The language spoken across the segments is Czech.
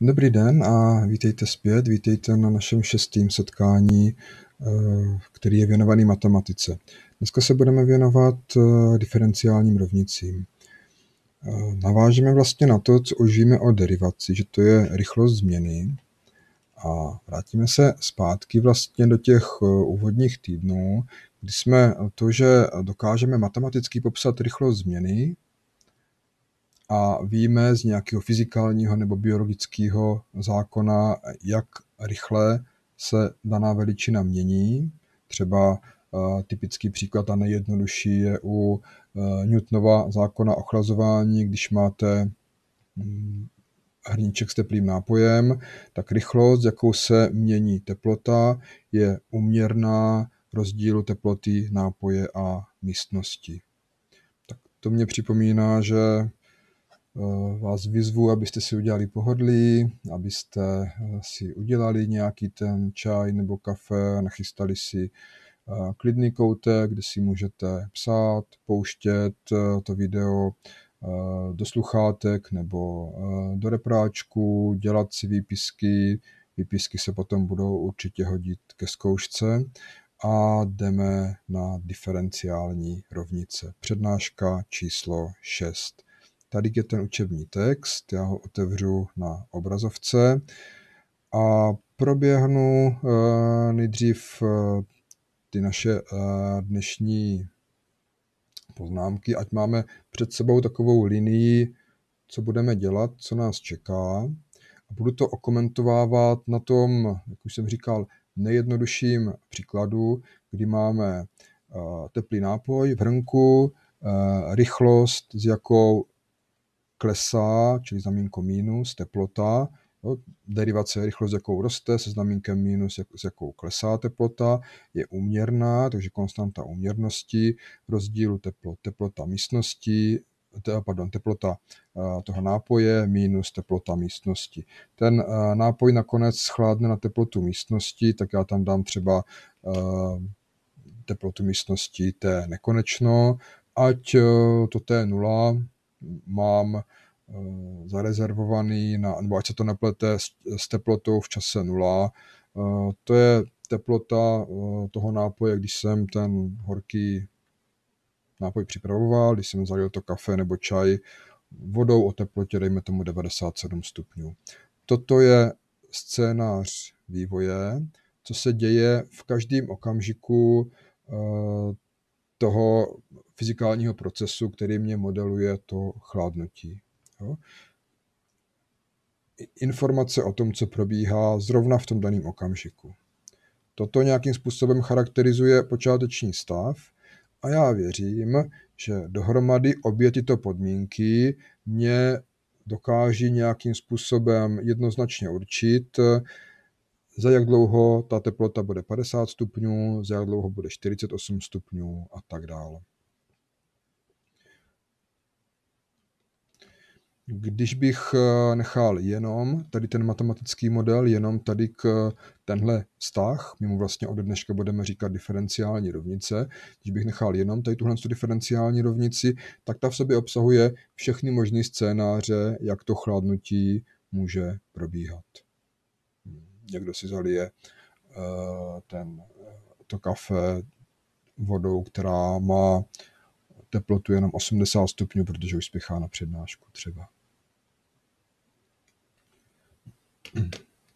Dobrý den a vítejte zpět, vítejte na našem šestém setkání, eh, který je věnovaný matematice. Dneska se budeme věnovat eh, diferenciálním rovnicím. Eh, navážeme vlastně na to, co užíme o derivaci, že to je rychlost změny a vrátíme se zpátky vlastně do těch úvodních týdnů, kdy jsme to, že dokážeme matematicky popsat rychlost změny, a víme z nějakého fyzikálního nebo biologického zákona, jak rychle se daná veličina mění. Třeba eh, typický příklad a nejjednodušší je u eh, Newtonova zákona ochlazování, když máte mm, hrníček s teplým nápojem, tak rychlost, jakou se mění teplota, je uměrná rozdílu teploty nápoje a místnosti. Tak to mě připomíná, že Eh, vás vyzvu, abyste si udělali pohodlí, abyste eh, si udělali nějaký ten čaj nebo kafe, nachystali si eh, klidný koutek, kde si můžete psát, pouštět to video do sluchátek nebo do repráčku, dělat si výpisky. Výpisky se potom budou určitě hodit ke zkoušce a jdeme na diferenciální rovnice. Přednáška číslo 6. Tady je ten učební text, já ho otevřu na obrazovce a proběhnu eh, nejdřív eh, ty naše eh, dnešní poznámky, ať máme před sebou takovou linii, co budeme dělat, co nás čeká. A budu to okomentovávat na tom, jak už jsem říkal, nejjednodušším příkladu, kdy máme teplý nápoj v hrnku, rychlost, s jakou klesá, čili znamínko minus, teplota, jo, derivace rychlost, jakou roste, se znamínkem minus, jak, s jakou klesá teplota, je uměrná, takže konstanta uměrnosti, rozdílu teplo, teplota místnosti, te, pardon, teplota eh, toho nápoje minus teplota místnosti. Ten eh, nápoj nakonec schladne na teplotu místnosti, tak já tam dám třeba eh, teplotu místnosti T nekonečno, ať to T je nula, mám eh, zarezervovaný, na, nebo ať se to neplete s, s teplotou v čase nula. Eh, to je teplota eh, toho nápoje, když jsem ten horký nápoj připravoval, když jsem zalil to kafe nebo čaj vodou o teplotě, dejme tomu 97 stupňů. Toto je scénář vývoje, co se děje v každém okamžiku toho fyzikálního procesu, který mě modeluje to chladnutí. Jo? Informace o tom, co probíhá zrovna v tom daném okamžiku. Toto nějakým způsobem charakterizuje počáteční stav a já věřím, že dohromady obě tyto podmínky mě dokáží nějakým způsobem jednoznačně určit, za jak dlouho ta teplota bude 50 stupňů, za jak dlouho bude 48 stupňů a tak dále. Když bych eh, nechal jenom tady ten matematický model, jenom tady k eh, tenhle vztah, my mu vlastně od dneška budeme říkat diferenciální rovnice, když bych nechal jenom tady tuhle diferenciální rovnici, tak ta v sobě obsahuje všechny možné scénáře, jak to chladnutí může probíhat někdo si zalije eh, ten, eh, to kafe vodou, která má teplotu jenom 80 stupňů, protože už spěchá na přednášku třeba.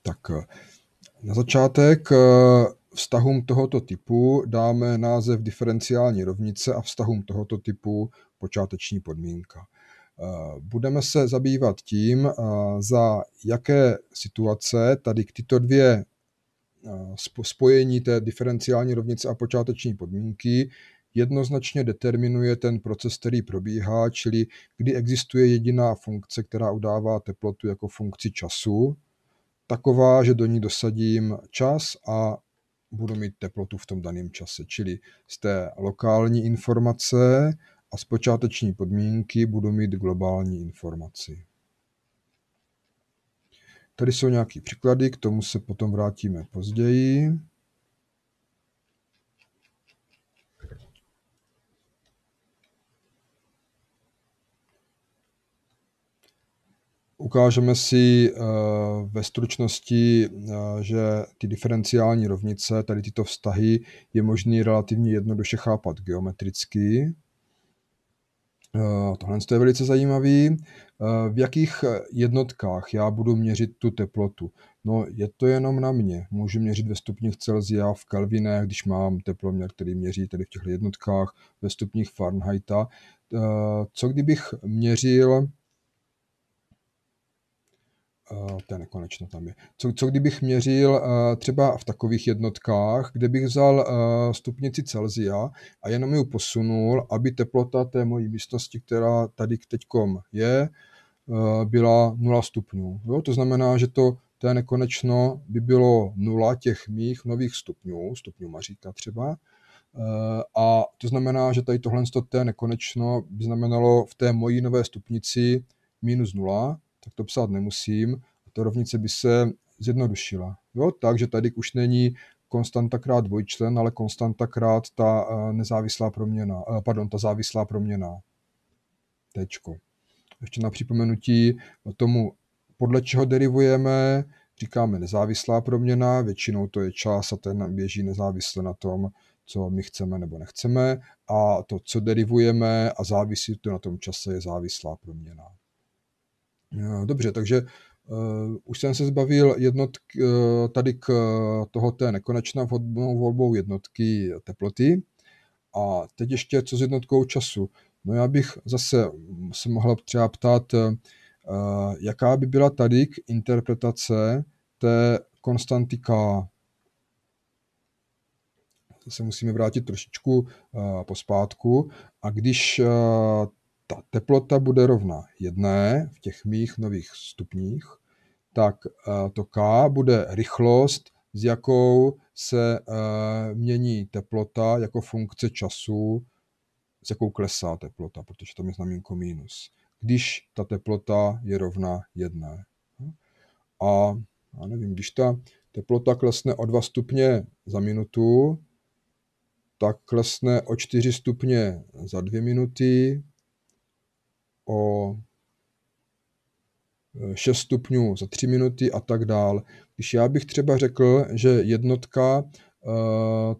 Tak eh, na začátek vztahům tohoto typu dáme název diferenciální rovnice a vztahům tohoto typu počáteční podmínka. Eh, budeme se zabývat tím, eh, za jaké situace tady tyto dvě eh, spojení té diferenciální rovnice a počáteční podmínky jednoznačně determinuje ten proces, který probíhá, čili kdy existuje jediná funkce, která udává teplotu jako funkci času, taková, že do ní dosadím čas a budu mít teplotu v tom daném čase. Čili z té lokální informace a počáteční podmínky budu mít globální informaci. Tady jsou nějaké příklady, k tomu se potom vrátíme později. Ukážeme si eh, ve stručnosti, eh, že ty diferenciální rovnice, tady tyto vztahy, je možné relativně jednoduše chápat geometricky. Eh, tohle je velice zajímavé. Eh, v jakých jednotkách já budu měřit tu teplotu? No, je to jenom na mě. Můžu měřit ve stupních Celsia, v Kelvinech, když mám teploměr, který měří tady v těchto jednotkách, ve stupních Fahrenheita. Eh, co kdybych měřil Eh, to je nekonečno tam je. Co, co kdybych měřil eh, třeba v takových jednotkách, kde bych vzal eh, stupnici Celzia a jenom ji posunul, aby teplota té mojí místnosti, která tady teďkom je, byla 0 stupňů. Jo? To znamená, že to té nekonečno by bylo 0 těch mých nových stupňů, stupňů Maříka třeba, a to znamená, že tady tohle té nekonečno by znamenalo v té mojí nové stupnici minus nula tak to psát nemusím. A ta rovnice by se zjednodušila. Jo? Takže tady už není konstanta krát dvojčlen, ale konstanta krát ta eh, nezávislá proměna, eh, pardon, ta závislá proměna. Tečko. Ještě na připomenutí no, tomu, podle čeho derivujeme, říkáme nezávislá proměna, většinou to je čas a ten běží nezávisle na tom, co my chceme nebo nechceme a to, co derivujeme a závisí to na tom čase, je závislá proměna. Dobře, takže Uh, už jsem se zbavil jednotky, uh, eh, tady k eh, toho té nekonečná vhodnou volbou jednotky teploty. A teď ještě co s jednotkou času. No já bych zase mm, se mohla třeba ptát, uh, jaká by byla tady k interpretace té konstanty K. Se musíme vrátit trošičku uh, pospátku. A když uh, ta teplota bude rovna jedné v těch mých nových stupních, tak eh, to K bude rychlost, s jakou se eh, mění teplota jako funkce času, s jakou klesá teplota, protože tam je znamínko minus. Když ta teplota je rovna jedné. A já nevím, když ta teplota klesne o 2 stupně za minutu, tak klesne o 4 stupně za 2 minuty, o 6 e, stupňů za 3 minuty a tak dál. Když já bych třeba řekl, že jednotka e,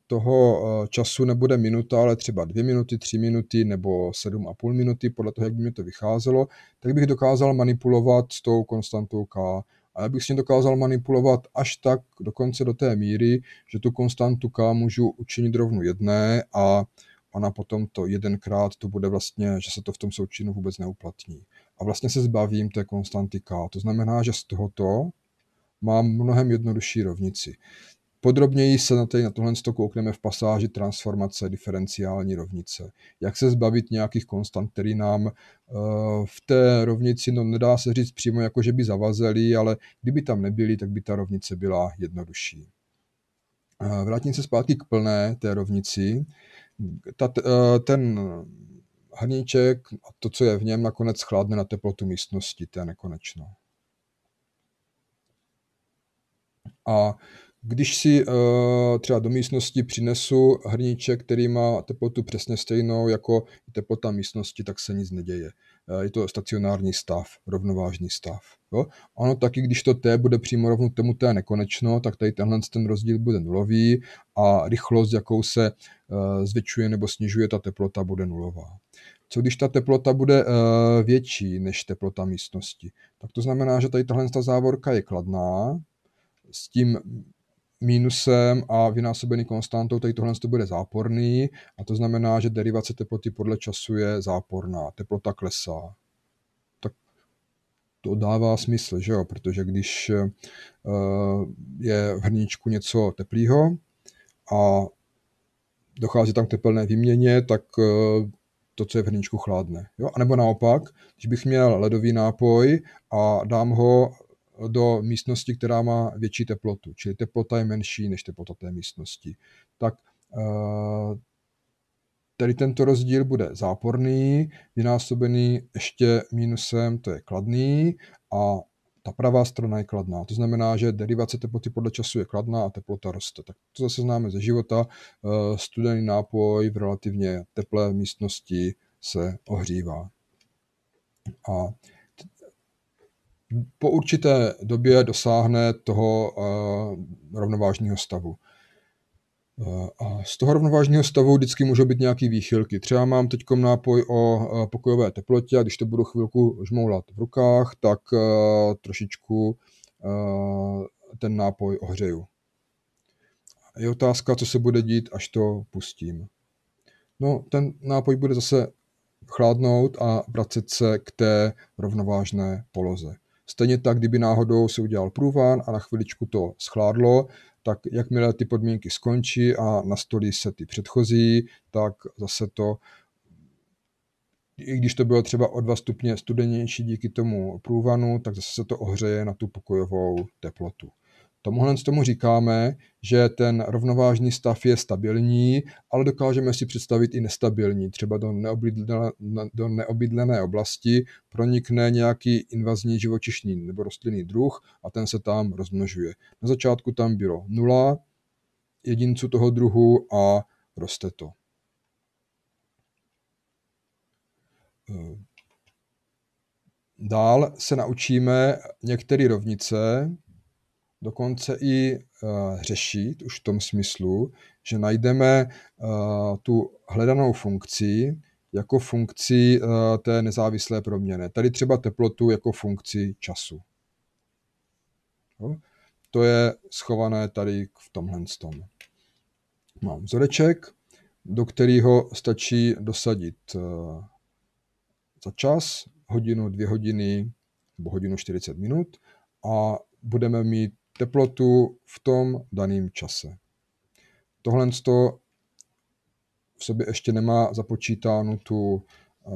toho e, času nebude minuta, ale třeba dvě minuty, tři minuty nebo sedm a půl minuty, podle toho, jak by mi to vycházelo, tak bych dokázal manipulovat s tou konstantou K. A já bych s ní dokázal manipulovat až tak dokonce do té míry, že tu konstantu K můžu učinit rovnu jedné a uh, ona potom to jedenkrát to bude vlastně, že se to v tom součinu vůbec neuplatní. A vlastně se zbavím té konstanty K. To znamená, že z tohoto mám mnohem jednodušší rovnici. Podrobněji se na, tady, na tohle okneme v pasáži transformace diferenciální rovnice. Jak se zbavit nějakých konstant, který nám eh, v té rovnici, no nedá se říct přímo jako, že by zavazely, ale kdyby tam nebyly, tak by ta rovnice byla jednodušší. Eh, vrátím se zpátky k plné té rovnici ta, eh, ten hrníček a to, co je v něm, nakonec chladne na teplotu místnosti, to je nekonečno. A když si eh, třeba do místnosti přinesu hrníček, který má teplotu přesně stejnou jako teplota místnosti, tak se nic neděje. Eh, je to stacionární stav, rovnovážný stav. Jo? Ono taky, když to T bude přímo rovno tomu T nekonečno, tak tady tenhle ten rozdíl bude nulový a rychlost, jakou se eh, zvětšuje nebo snižuje ta teplota, bude nulová. Co když ta teplota bude eh, větší než teplota místnosti? Tak to znamená, že tady tahle závorka je kladná, s tím mínusem a vynásobený konstantou, tady tohle to bude záporný a to znamená, že derivace teploty podle času je záporná, teplota klesá. Tak to dává smysl, že jo, protože když eh, je v hrníčku něco teplého a dochází tam k tepelné výměně, tak eh, to, co je v hrničku chládne. Jo? A nebo naopak, když bych měl ledový nápoj a dám ho do místnosti, která má větší teplotu, čili teplota je menší než teplota té místnosti. Tak eh, tady tento rozdíl bude záporný, vynásobený ještě mínusem, to je kladný, a ta pravá strana je kladná. To znamená, že derivace teploty podle času je kladná a teplota roste. Tak to zase známe ze života. Eh, studený nápoj v relativně teplé místnosti se ohřívá. A po určité době dosáhne toho eh, rovnovážního stavu. Eh, a z toho rovnovážného stavu vždycky můžou být nějaké výchylky. Třeba mám teď nápoj o eh, pokojové teplotě a když to budu chvilku žmoulat v rukách, tak trošičku ten nápoj ohřeju. Je otázka, co se bude dít, až to pustím. No, ten nápoj bude zase chladnout a vracet se k té rovnovážné poloze. Stejně tak, kdyby náhodou se udělal průván a na chviličku to schládlo, tak jakmile ty podmínky skončí a nastolí se ty předchozí, tak zase to, i když to bylo třeba o dva stupně studenější díky tomu průvanu, tak zase se to ohřeje na tu pokojovou teplotu. Tomuhle tomu říkáme, že ten rovnovážný stav je stabilní, ale dokážeme si představit i nestabilní. Třeba do neobydlené, do neobydlené oblasti pronikne nějaký invazní živočišný nebo rostlinný druh a ten se tam rozmnožuje. Na začátku tam bylo nula jedinců toho druhu a roste to. Ehm, dál se naučíme některé rovnice, dokonce i eh, řešit už v tom smyslu, že najdeme eh, tu hledanou funkci jako funkci eh, té nezávislé proměny. Tady třeba teplotu jako funkci času. To je schované tady v tomhle tom. Mám vzoreček, do kterého stačí dosadit za čas, hodinu, dvě hodiny nebo hodinu 40 minut a budeme mít teplotu v tom daném čase. Tohle v sobě ještě nemá započítánu tu eh,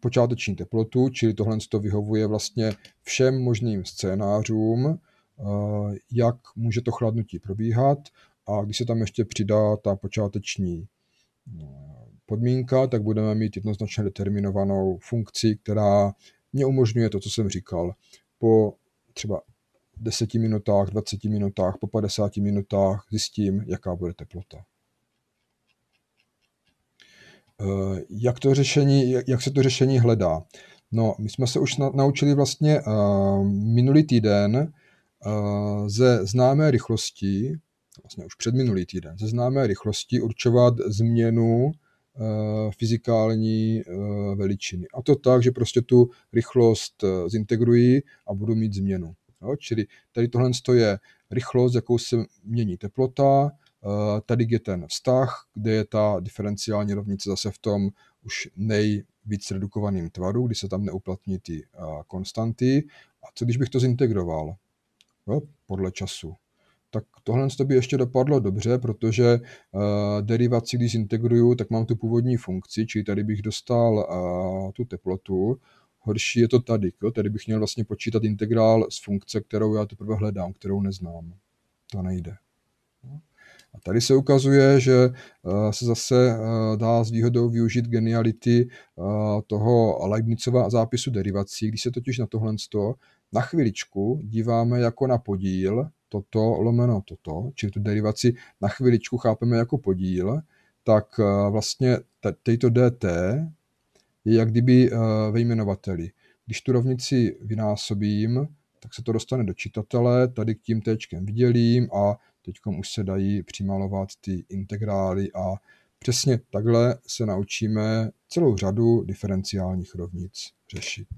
počáteční teplotu, čili tohle to vyhovuje vlastně všem možným scénářům, eh, jak může to chladnutí probíhat a když se tam ještě přidá ta počáteční eh, podmínka, tak budeme mít jednoznačně determinovanou funkci, která mě umožňuje to, co jsem říkal, po třeba 10 minutách, 20 minutách, po 50 minutách zjistím, jaká bude teplota. Eh, jak, to řešení, jak se to řešení hledá? No, my jsme se už naučili vlastně eh, minulý týden eh, ze známé rychlosti, vlastně už před minulý týden, ze známé rychlosti určovat změnu fyzikální veličiny. A to tak, že prostě tu rychlost zintegruji a budu mít změnu. Jo? Čili tady tohle je rychlost, jakou se mění teplota, eh, tady je ten vztah, kde je ta diferenciální rovnice zase v tom už nejvíc redukovaným tvaru, kdy se tam neuplatní ty eh, konstanty. A co když bych to zintegroval jo? podle času? tak tohle to by ještě dopadlo dobře, protože uh, derivaci, když zintegruju, tak mám tu původní funkci, čili tady bych dostal uh, tu teplotu Horší je to tady. Jo? Tady bych měl vlastně počítat integrál z funkce, kterou já teprve hledám, kterou neznám. To nejde. A tady se ukazuje, že eh, se zase eh, dá s výhodou využít geniality eh, toho Leibnizova zápisu derivací, když se totiž na tohle na chviličku díváme jako na podíl toto lomeno toto, čili tu derivaci na chviličku chápeme jako podíl, tak vlastně tejto dt je jak kdyby eh, ve jmenovateli. Když tu rovnici vynásobím, tak se to dostane do čitatele, tady k tím téčkem vydělím a teď už se dají přimalovat ty integrály a přesně takhle se naučíme celou řadu diferenciálních rovnic řešit.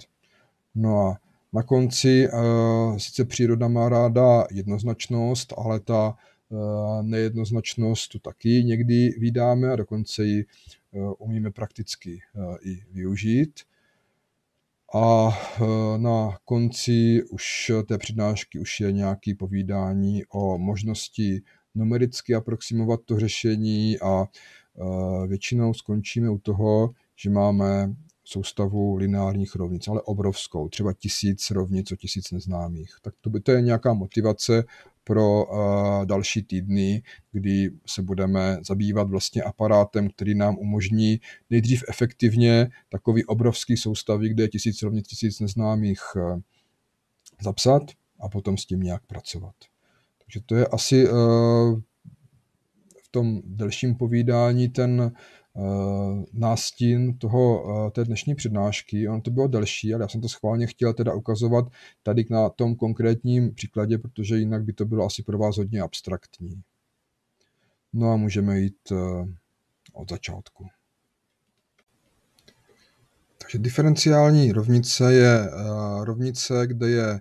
No a na konci eh, sice příroda má ráda jednoznačnost, ale ta eh, nejednoznačnost tu taky někdy vydáme a dokonce ji Eh, umíme prakticky eh, i využít. A eh, na konci už té přednášky už je nějaké povídání o možnosti numericky aproximovat to řešení a většinou skončíme u toho, že máme soustavu lineárních rovnic, ale obrovskou, třeba tisíc rovnic o tisíc neznámých. Tak to, by, to je nějaká motivace pro eh, další týdny, kdy se budeme zabývat vlastně aparátem, který nám umožní nejdřív efektivně takový obrovský soustavy, kde je tisíc rovně tisíc neznámých eh, zapsat a potom s tím nějak pracovat. Takže to je asi eh, v tom delším povídání ten Eh, nástin toho, eh, té dnešní přednášky. Ono to bylo delší, ale já jsem to schválně chtěl teda ukazovat tady na tom konkrétním příkladě, protože jinak by to bylo asi pro vás hodně abstraktní. No a můžeme jít eh, od začátku. Takže diferenciální rovnice je rovnice, kde je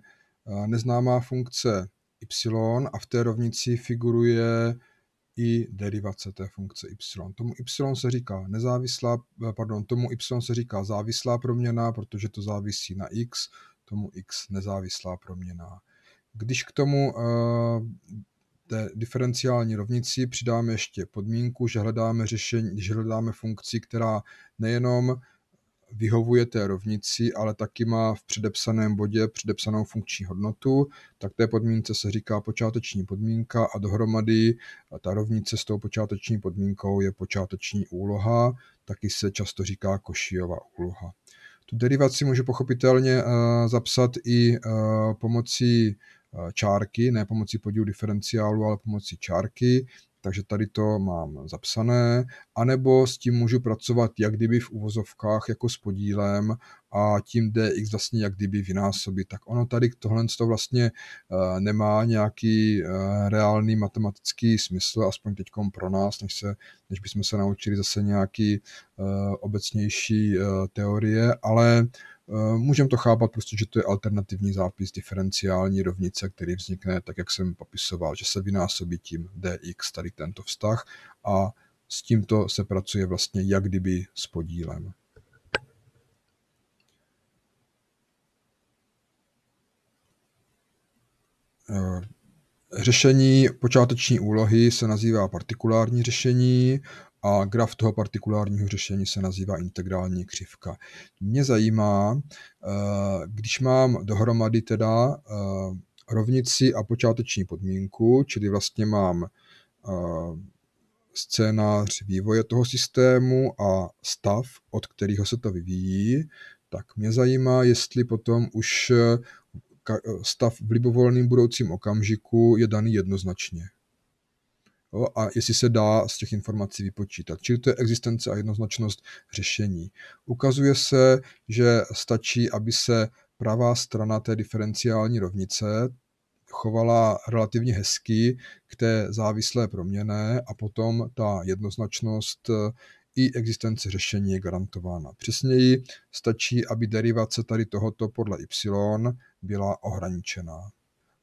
neznámá funkce y a v té rovnici figuruje i derivace té funkce y. Tomu y se říká nezávislá, eh, pardon, tomu y se říká závislá proměna, protože to závisí na x, tomu x nezávislá proměna. Když k tomu eh, té diferenciální rovnici přidáme ještě podmínku, že hledáme řešení, že hledáme funkci, která nejenom vyhovuje té rovnici, ale taky má v předepsaném bodě předepsanou funkční hodnotu, tak té podmínce se říká počáteční podmínka a dohromady ta rovnice s tou počáteční podmínkou je počáteční úloha, taky se často říká košijová úloha. Tu derivaci můžu pochopitelně eh, zapsat i eh, pomocí eh, čárky, ne pomocí podílu diferenciálu, ale pomocí čárky takže tady to mám zapsané, anebo s tím můžu pracovat jak kdyby v uvozovkách jako s podílem a tím dx vlastně jak kdyby vynásobit. Tak ono tady tohle to vlastně eh, nemá nějaký eh, reálný matematický smysl, aspoň teď pro nás, než, se, než bychom se naučili zase nějaký eh, obecnější teorie, ale Eh, Můžeme to chápat prostě, že to je alternativní zápis diferenciální rovnice, který vznikne, tak jak jsem popisoval, že se vynásobí tím dx, tady tento vztah a s tímto se pracuje vlastně jak kdyby s podílem. Eh, řešení počáteční úlohy se nazývá partikulární řešení a graf toho partikulárního řešení se nazývá integrální křivka. Mě zajímá, eh, když mám dohromady teda eh, rovnici a počáteční podmínku, čili vlastně mám eh, scénář vývoje toho systému a stav, od kterého se to vyvíjí, tak mě zajímá, jestli potom už stav v libovolným budoucím okamžiku je daný jednoznačně jo, a jestli se dá z těch informací vypočítat. Čili to je existence a jednoznačnost řešení. Ukazuje se, že stačí, aby se pravá strana té diferenciální rovnice chovala relativně hezky k té závislé proměně a potom ta jednoznačnost eh, i existence řešení je garantována. Přesněji stačí, aby derivace tady tohoto podle y byla ohraničená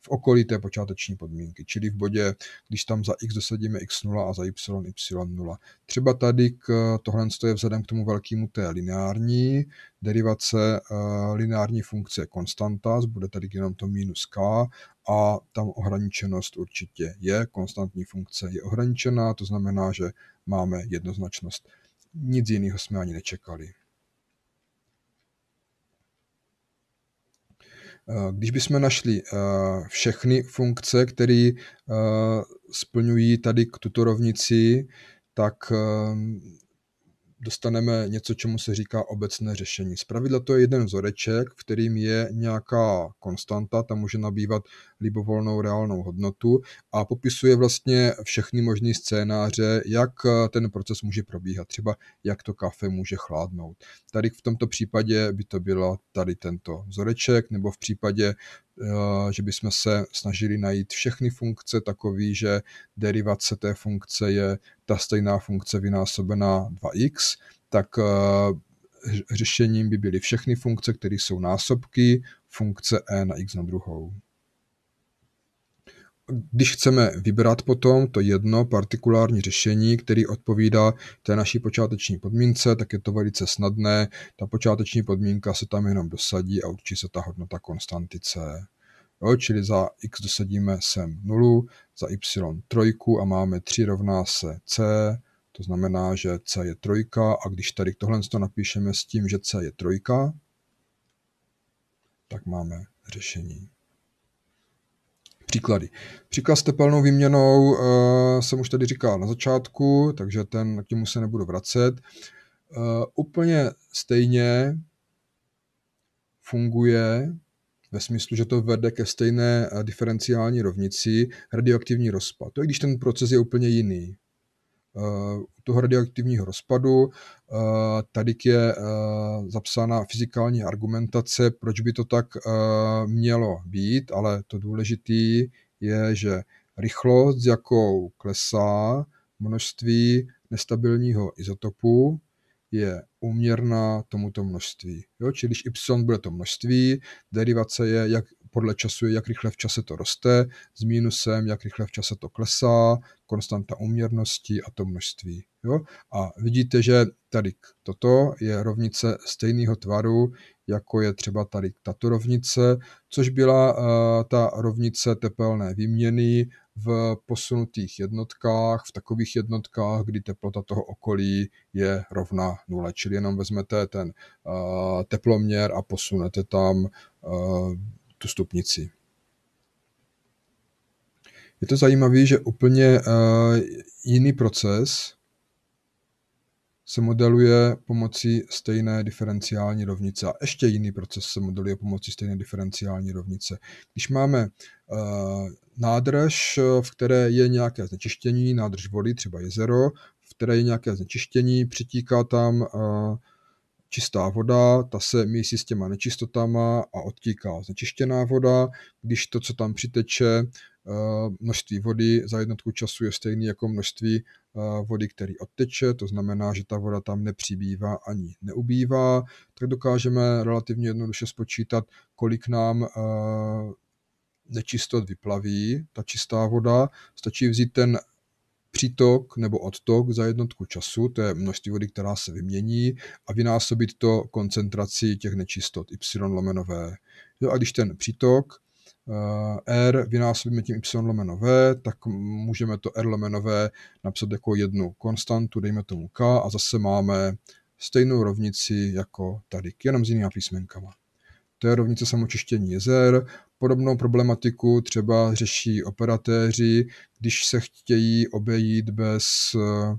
v okolí té počáteční podmínky, čili v bodě, když tam za x dosadíme x0 a za y y0. Třeba tady k, tohle je vzhledem k tomu velkému té lineární, derivace eh, lineární funkce konstanta, bude tady jenom to minus k a tam ohraničenost určitě je, konstantní funkce je ohraničená, to znamená, že máme jednoznačnost. Nic jiného jsme ani nečekali. Eh, když bychom našli eh, všechny funkce, které eh, splňují tady k tuto rovnici, tak dostaneme něco, čemu se říká obecné řešení. Zpravidla to je jeden vzoreček, v kterým je nějaká konstanta, ta může nabývat libovolnou reálnou hodnotu a popisuje vlastně všechny možné scénáře, jak eh, ten proces může probíhat, třeba jak to kafe může chladnout. Tady v tomto případě by to bylo tady tento vzoreček, nebo v případě že bychom se snažili najít všechny funkce takový, že derivace té funkce je ta stejná funkce vynásobená 2x, tak eh, řešením by byly všechny funkce, které jsou násobky funkce e na x na druhou když chceme vybrat potom to jedno partikulární řešení, který odpovídá té naší počáteční podmínce, tak je to velice snadné. Ta počáteční podmínka se tam jenom dosadí a určí se ta hodnota konstanty C. Jo, čili za x dosadíme sem 0, za y 3 a máme 3 rovná se c, to znamená, že c je trojka a když tady tohle to napíšeme s tím, že c je trojka, tak máme řešení příklady. Příklad s tepelnou výměnou uh, jsem už tady říkal na začátku, takže ten k němu se nebudu vracet. Uh, úplně stejně funguje ve smyslu, že to vede ke stejné eh, diferenciální rovnici radioaktivní rozpad. To je, když ten proces je úplně jiný. Eh, u toho radioaktivního rozpadu eh, tady je eh, zapsána fyzikální argumentace, proč by to tak mělo být, ale to důležité je, že rychlost, jakou klesá množství nestabilního izotopu, je uměrná tomuto množství. Jo? Čili když y bude to množství, derivace je, jak podle času je, jak rychle v čase to roste, s mínusem, jak rychle v čase to klesá, konstanta uměrnosti a to množství. Jo? A vidíte, že tady toto je rovnice stejného tvaru, jako je třeba tady tato rovnice, což byla uh, ta rovnice tepelné výměny v posunutých jednotkách, v takových jednotkách, kdy teplota toho okolí je rovna nule. Čili jenom vezmete ten uh, teploměr a posunete tam uh, tu stupnici. Je to zajímavé, že úplně eh, jiný proces se modeluje pomocí stejné diferenciální rovnice a ještě jiný proces se modeluje pomocí stejné diferenciální rovnice. Když máme eh, nádrž, v které je nějaké znečištění, nádrž vody, třeba jezero, v které je nějaké znečištění, přitíká tam eh, čistá voda, ta se mísí s těma nečistotama a odtíká znečištěná voda, když to, co tam přiteče, eh, množství vody za jednotku času je stejný jako množství eh, vody, který odteče, to znamená, že ta voda tam nepřibývá ani neubývá, tak dokážeme relativně jednoduše spočítat, kolik nám eh, nečistot vyplaví, ta čistá voda. Stačí vzít ten přítok nebo odtok za jednotku času, to je množství vody, která se vymění, a vynásobit to koncentraci těch nečistot y lomeno v. Jo, a když ten přítok eh, R vynásobíme tím y lomeno v, tak můžeme to R lomeno v napsat jako jednu konstantu, dejme tomu k, a zase máme stejnou rovnici jako tady, jenom s jinými písmenkama. To je rovnice samočištění jezer, Podobnou problematiku třeba řeší operatéři, když se chtějí obejít bez eh,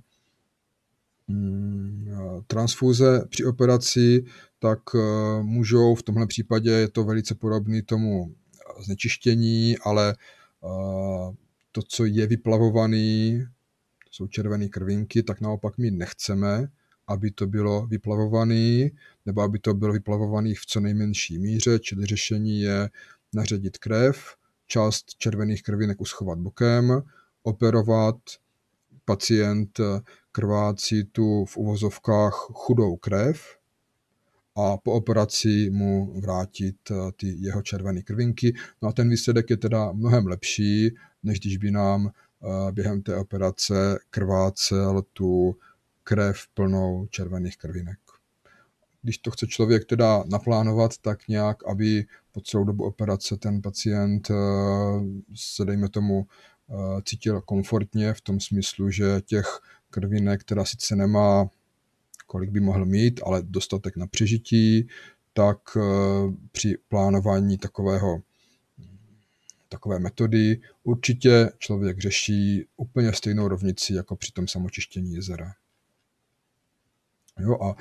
mm, transfuze při operaci, tak eh, můžou, v tomhle případě je to velice podobné tomu eh, znečištění, ale to, co je vyplavovaný, jsou červené krvinky, tak naopak my nechceme, aby to bylo vyplavovaný, nebo aby to bylo vyplavovaný v co nejmenší míře, čili řešení je naředit krev, část červených krvinek uschovat bokem, operovat pacient eh, krvácí tu v uvozovkách chudou krev a po operaci mu vrátit eh, ty jeho červené krvinky. No a ten výsledek je teda mnohem lepší, než když by nám eh, během té operace krvácel tu krev plnou červených krvinek když to chce člověk teda naplánovat, tak nějak, aby po celou dobu operace ten pacient eh, se, dejme tomu, eh, cítil komfortně v tom smyslu, že těch krvinek, která sice nemá, kolik by mohl mít, ale dostatek na přežití, tak eh, při plánování takového takové metody určitě člověk řeší úplně stejnou rovnici jako při tom samočištění jezera. Jo, a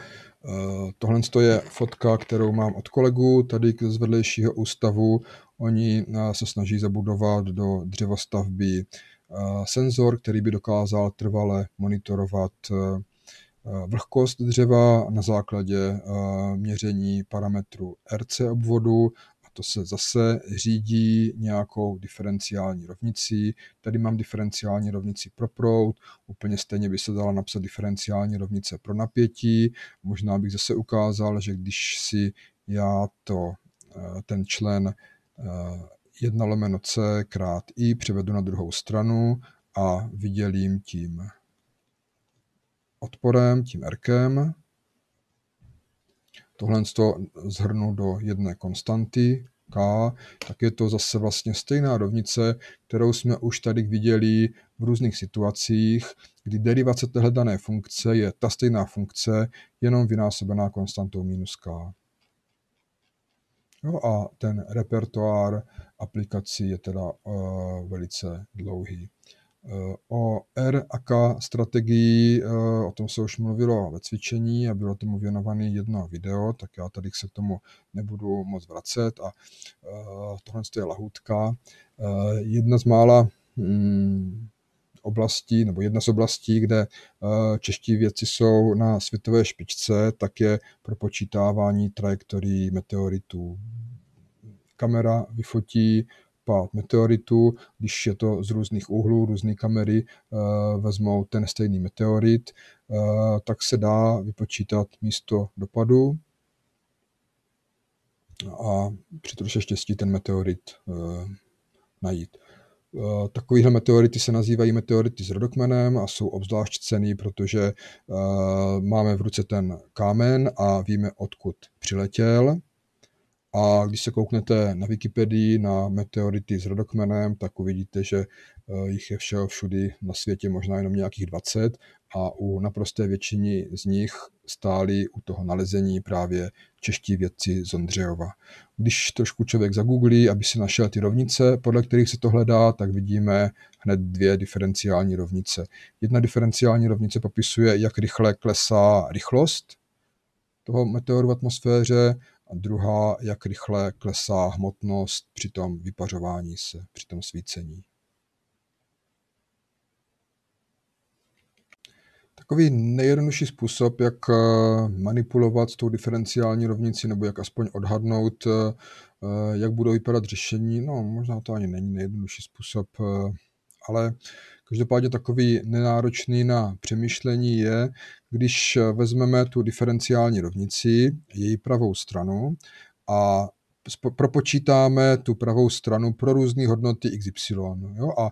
Eh, tohle je fotka, kterou mám od kolegů tady z vedlejšího ústavu. Oni eh, se snaží zabudovat do dřevostavby eh, senzor, který by dokázal trvale monitorovat vlhkost dřeva na základě měření parametru RC obvodu to se zase řídí nějakou diferenciální rovnicí. Tady mám diferenciální rovnici pro proud, úplně stejně by se dala napsat diferenciální rovnice pro napětí. Možná bych zase ukázal, že když si já to, eh, ten člen 1 eh, lomeno c krát i převedu na druhou stranu a vydělím tím odporem, tím erkem, tohle to zhrnu do jedné konstanty, k, tak je to zase vlastně stejná rovnice, kterou jsme už tady viděli v různých situacích, kdy derivace téhle dané funkce je ta stejná funkce, jenom vynásobená konstantou minus k. No a ten repertoár aplikací je teda uh, velice dlouhý. Eh, o R a K strategii, eh, o tom se už mluvilo ve cvičení a bylo tomu věnované jedno video, tak já tady se k tomu nebudu moc vracet a eh, tohle je lahůdka. Jedna z mála mm, oblastí, nebo jedna z oblastí, kde čeští věci jsou na světové špičce, tak je propočítávání trajektorií meteoritů. Kamera vyfotí pád meteoritu, když je to z různých úhlů, různé kamery eh, vezmou ten stejný meteorit, eh, tak se dá vypočítat místo dopadu a při troše štěstí ten meteorit eh, najít. Takovéhle meteority se nazývají meteority s rodokmenem a jsou obzvlášť cený, protože máme v ruce ten kámen a víme, odkud přiletěl a když se kouknete na Wikipedii na meteority s rodokmenem, tak uvidíte, že eh, jich je všeho všudy na světě možná jenom nějakých 20 a u naprosté většiny z nich stáli u toho nalezení právě čeští vědci z Ondřejova. Když trošku člověk zagooglí, aby si našel ty rovnice, podle kterých se to hledá, tak vidíme hned dvě diferenciální rovnice. Jedna diferenciální rovnice popisuje, jak rychle klesá rychlost toho meteoru v atmosféře, a druhá, jak rychle klesá hmotnost při tom vypařování se, při tom svícení. Takový nejjednodušší způsob, jak eh, manipulovat s tou diferenciální rovnicí, nebo jak aspoň odhadnout, eh, eh, jak budou vypadat řešení, no možná to ani není nejjednodušší způsob, ale Každopádně takový nenáročný na přemýšlení je, když vezmeme tu diferenciální rovnici, její pravou stranu a propočítáme tu pravou stranu pro různé hodnoty xy. Jo? A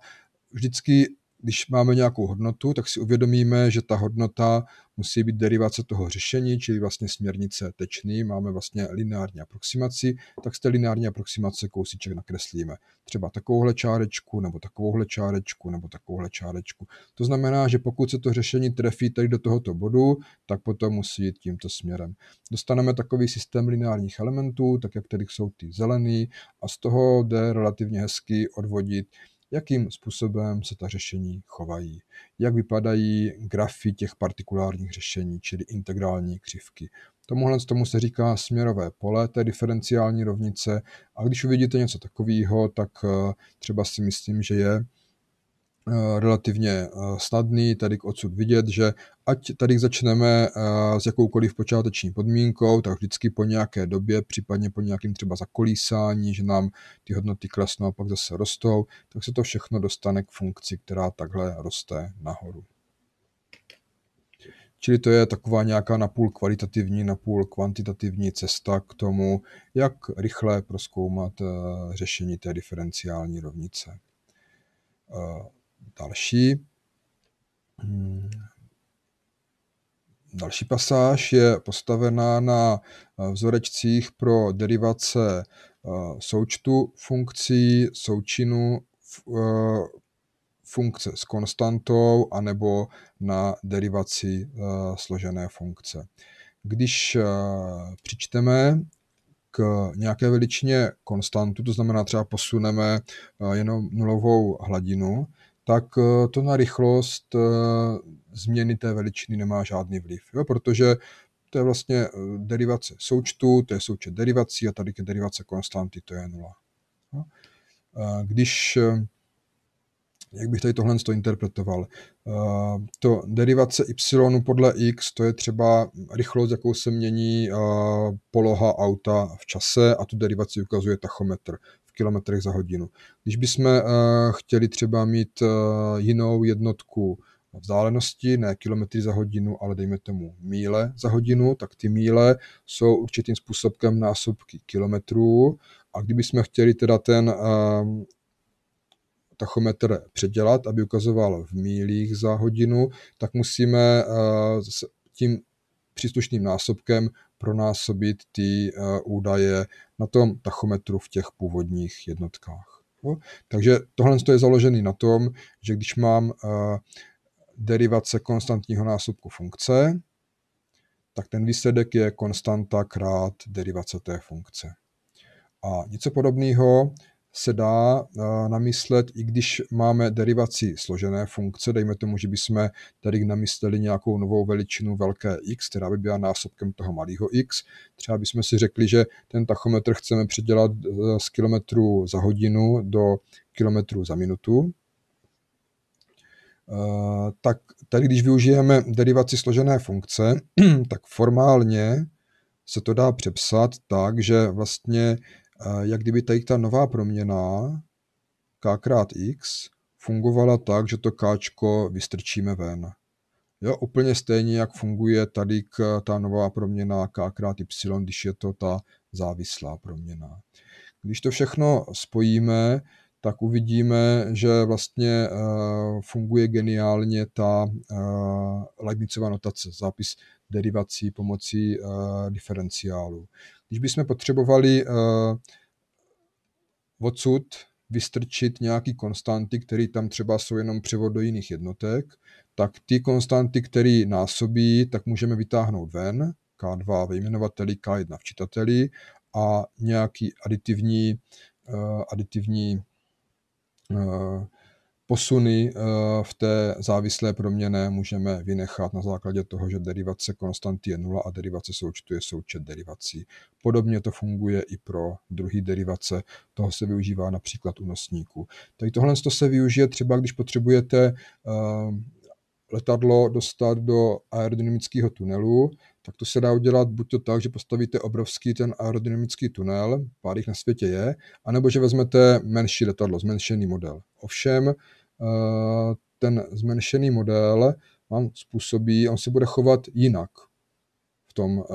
vždycky když máme nějakou hodnotu, tak si uvědomíme, že ta hodnota musí být derivace toho řešení, čili vlastně směrnice tečný, máme vlastně lineární aproximaci, tak z té lineární aproximace kousíček nakreslíme. Třeba takovouhle čárečku, nebo takovouhle čárečku, nebo takovouhle čárečku. To znamená, že pokud se to řešení trefí tady do tohoto bodu, tak potom musí jít tímto směrem. Dostaneme takový systém lineárních elementů, tak jak tady jsou ty zelený, a z toho jde relativně hezky odvodit jakým způsobem se ta řešení chovají, jak vypadají grafy těch partikulárních řešení, čili integrální křivky. Tomuhle tomu se říká směrové pole té diferenciální rovnice a když uvidíte něco takového, tak eh, třeba si myslím, že je Eh, relativně eh, snadný, tady k odsud vidět, že ať tady začneme eh, s jakoukoliv počáteční podmínkou, tak vždycky po nějaké době, případně po nějakém třeba zakolísání, že nám ty hodnoty klesnou a pak zase rostou, tak se to všechno dostane k funkci, která takhle roste nahoru. Čili to je taková nějaká napůl kvalitativní, napůl kvantitativní cesta k tomu, jak rychle proskoumat řešení té diferenciální rovnice. Další. Hmm. Další pasáž je postavená na eh, vzorečcích pro derivace eh, součtu funkcí, součinu eh, funkce s konstantou anebo na derivaci složené funkce. Když přičteme k nějaké veličině konstantu, to znamená třeba posuneme jenom nulovou hladinu, tak eh, to na rychlost eh, změny té veličiny nemá žádný vliv, jo? protože to je vlastně eh, derivace součtu, to je součet derivací a tady je derivace konstanty, to je nula. Jo? Když, jak bych tady tohle to interpretoval, to derivace y podle x, to je třeba rychlost, jakou se mění poloha auta v čase a tu derivaci ukazuje tachometr km za hodinu. Když bychom eh, chtěli třeba mít eh, jinou jednotku vzdálenosti, ne kilometry za hodinu, ale dejme tomu míle za hodinu, tak ty míle jsou určitým způsobkem násobky kilometrů a kdybychom chtěli teda ten eh, tachometr předělat, aby ukazoval v mílích za hodinu, tak musíme tím příslušným násobkem pronásobit ty eh, údaje na tom tachometru v těch původních jednotkách. Takže tohle je založený na tom, že když mám eh, derivace konstantního násobku funkce, tak ten výsledek je konstanta krát derivace té funkce. A něco podobného se dá eh, namyslet, i když máme derivaci složené funkce, dejme tomu, že bychom tady namysleli nějakou novou veličinu velké x, která by byla násobkem toho malého x. Třeba bychom si řekli, že ten tachometr chceme předělat eh, z kilometru za hodinu do kilometru za minutu. Eh, tak tady, když využijeme derivaci složené funkce, tak formálně se to dá přepsat tak, že vlastně jak kdyby tady ta nová proměna k krát x fungovala tak, že to káčko vystrčíme ven. Jo, úplně stejně, jak funguje tady k, ta nová proměna k krát y, když je to ta závislá proměna. Když to všechno spojíme, tak uvidíme, že vlastně eh, funguje geniálně ta eh, Leibnicova notace, zápis derivací pomocí eh, diferenciálu. Když bychom potřebovali eh, odsud vystrčit nějaký konstanty, které tam třeba jsou jenom převod do jiných jednotek, tak ty konstanty, které násobí, tak můžeme vytáhnout ven, K2 ve jmenovateli, K1 v čitateli a nějaký aditivní, uh, eh, aditivní uh, Posuny eh, v té závislé proměně můžeme vynechat na základě toho, že derivace konstanty je nula a derivace součtu je součet derivací. Podobně to funguje i pro druhý derivace, toho se využívá například u nosníku. Tady tohle se využije třeba, když potřebujete eh, letadlo dostat do aerodynamického tunelu, tak to se dá udělat buď to tak, že postavíte obrovský ten aerodynamický tunel, pár jich na světě je, anebo že vezmete menší letadlo, zmenšený model. Ovšem, Eh, ten zmenšený model vám způsobí, on se bude chovat jinak v tom, eh,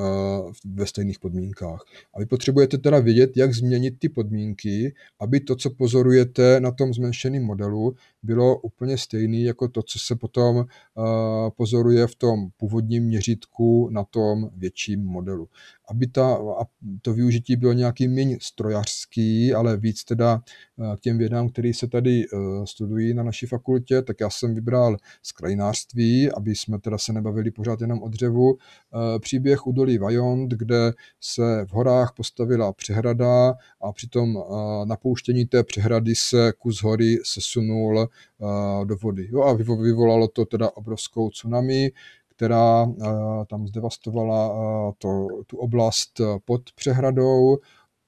ve stejných podmínkách. A vy potřebujete teda vědět, jak změnit ty podmínky, aby to, co pozorujete na tom zmenšeném modelu, bylo úplně stejné jako to, co se potom eh, pozoruje v tom původním měřítku na tom větším modelu aby ta, to využití bylo nějaký méně strojařský, ale víc teda eh, k těm vědám, které se tady eh, studují na naší fakultě, tak já jsem vybral z krajinářství, aby jsme teda se nebavili pořád jenom o dřevu, eh, příběh dolí Vajont, kde se v horách postavila přehrada a přitom na pouštění té přehrady se kus hory sesunul do vody. Jo, a vyvolalo to teda obrovskou tsunami, která eh, tam zdevastovala eh, to, tu oblast eh, pod přehradou.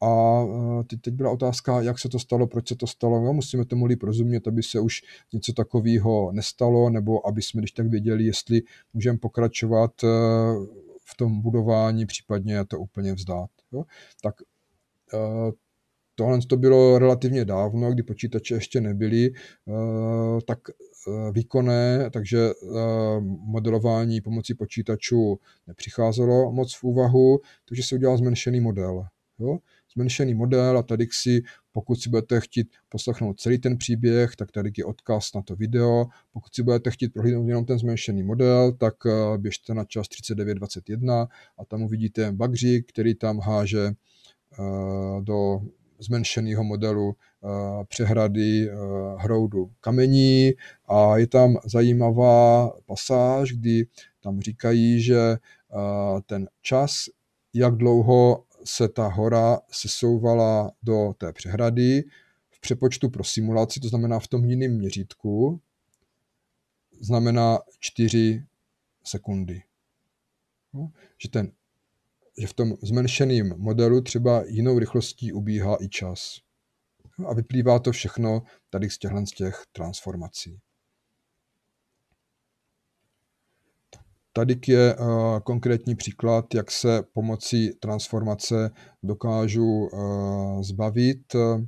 A teď, byla otázka, jak se to stalo, proč se to stalo. No, musíme tomu líp rozumět, aby se už něco takového nestalo, nebo aby jsme když tak věděli, jestli můžeme pokračovat v tom budování, případně to úplně vzdát. Jo? Tak tohle to bylo relativně dávno, kdy počítače ještě nebyly, tak Eh, výkonné, takže eh, modelování pomocí počítačů nepřicházelo moc v úvahu, takže se udělal zmenšený model. Jo? Zmenšený model a tady si, pokud si budete chtít poslechnout celý ten příběh, tak tady je odkaz na to video. Pokud si budete chtít prohlídnout jenom ten zmenšený model, tak eh, běžte na čas 39.21 a tam uvidíte bagřík, který tam háže do zmenšeného modelu eh, přehrady eh, hroudu kamení a je tam zajímavá pasáž, kdy tam říkají, že eh, ten čas, jak dlouho se ta hora sesouvala do té přehrady, v přepočtu pro simulaci, to znamená v tom jiném měřítku, znamená 4 sekundy. No, že ten že v tom zmenšeném modelu třeba jinou rychlostí ubíhá i čas. No a vyplývá to všechno tady z těchto z těch transformací. Tady je eh, konkrétní příklad, jak se pomocí transformace dokážu eh, zbavit eh,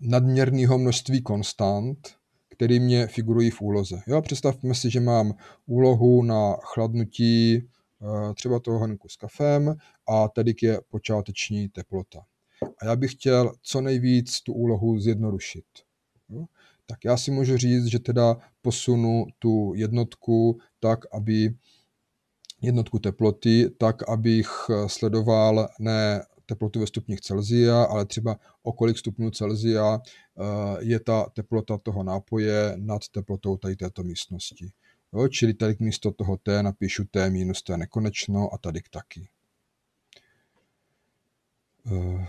nadměrného množství konstant, který mě figurují v úloze. Jo, představme si, že mám úlohu na chladnutí eh, třeba toho hrnku s kafem a tady je počáteční teplota. A já bych chtěl co nejvíc tu úlohu zjednodušit. Jo? Tak já si můžu říct, že teda posunu tu jednotku tak, aby jednotku teploty, tak abych eh, sledoval ne teplotu ve stupních Celzia, ale třeba o kolik stupňů Celzia eh, je ta teplota toho nápoje nad teplotou tady této místnosti. Jo, čili tady místo toho T napíšu T minus T nekonečno a tady taky. Eh,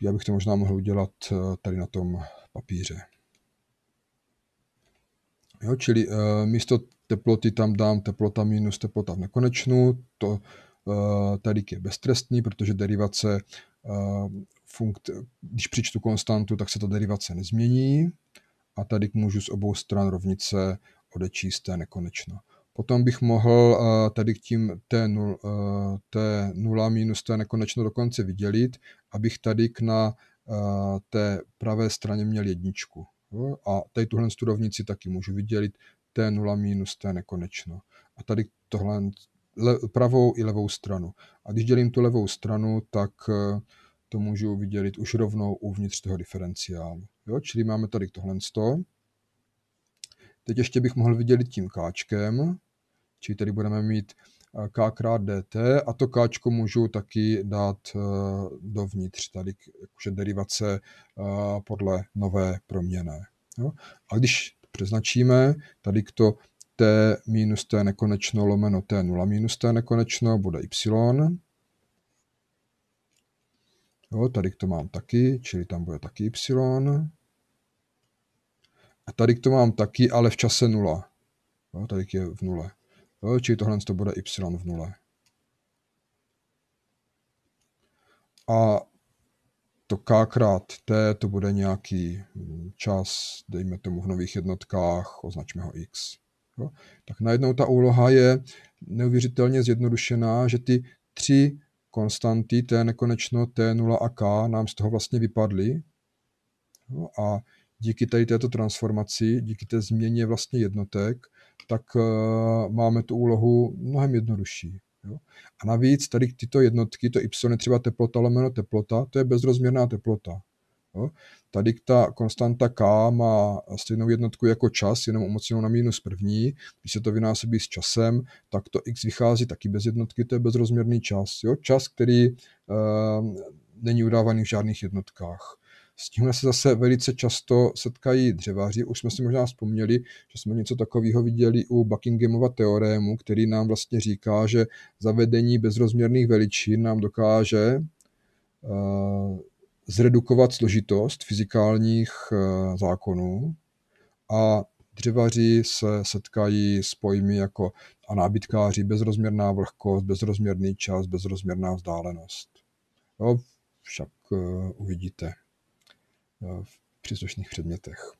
já bych to možná mohl udělat eh, tady na tom papíře. Jo, čili místo teploty tam dám teplota minus teplota v nekonečnu, to Eh, tady je beztrestný, protože derivace, eh, funkt, když přičtu konstantu, tak se ta derivace nezmění a tady můžu z obou stran rovnice odečíst té nekonečno. Potom bych mohl eh, tady tím T0, T0 minus T nekonečno dokonce vydělit, abych tady na té pravé straně měl jedničku. A tady tuhle rovnici taky můžu vydělit T0 minus T nekonečno. A tady tohle le, pravou i levou stranu. A když dělím tu levou stranu, tak eh, to můžu vydělit už rovnou uvnitř toho diferenciálu. Jo? Čili máme tady tohle 100. Teď ještě bych mohl vydělit tím káčkem, čili tady budeme mít eh, k krát dt a to káčko můžu taky dát eh, dovnitř, tady jakože derivace podle nové proměny. Jo? A když přeznačíme, tady to t minus t nekonečno lomeno t0 minus t nekonečno bude y. Jo, tady to mám taky, čili tam bude taky y. A tady to mám taky, ale v čase 0. Jo, tady je v nule. Jo, čili tohle to bude y v nule. A to k krát t, to bude nějaký čas, dejme tomu v nových jednotkách, označme ho x jo, tak najednou ta úloha je neuvěřitelně zjednodušená, že ty tři konstanty, T nekonečno, T0 a K, nám z toho vlastně vypadly. Jo, a díky tady této transformaci, díky té změně vlastně jednotek, tak eh, máme tu úlohu mnohem jednodušší. Jo? A navíc tady tyto jednotky, to y je třeba teplota lomeno teplota, to je bezrozměrná teplota. Jo? Tady ta konstanta k má stejnou jednotku jako čas, jenom umocněnou na minus první. Když se to vynásobí s časem, tak to x vychází taky bez jednotky, to je bezrozměrný čas. Jo? Čas, který e, není udávaný v žádných jednotkách. S tímhle se zase velice často setkají dřeváři. Už jsme si možná vzpomněli, že jsme něco takového viděli u Buckinghamova teorému, který nám vlastně říká, že zavedení bezrozměrných veličin nám dokáže eh, zredukovat složitost fyzikálních eh, zákonů a dřevaři se setkají s pojmy jako a nábytkáři bezrozměrná vlhkost, bezrozměrný čas, bezrozměrná vzdálenost. Jo, však eh, uvidíte eh, v příslušných předmětech.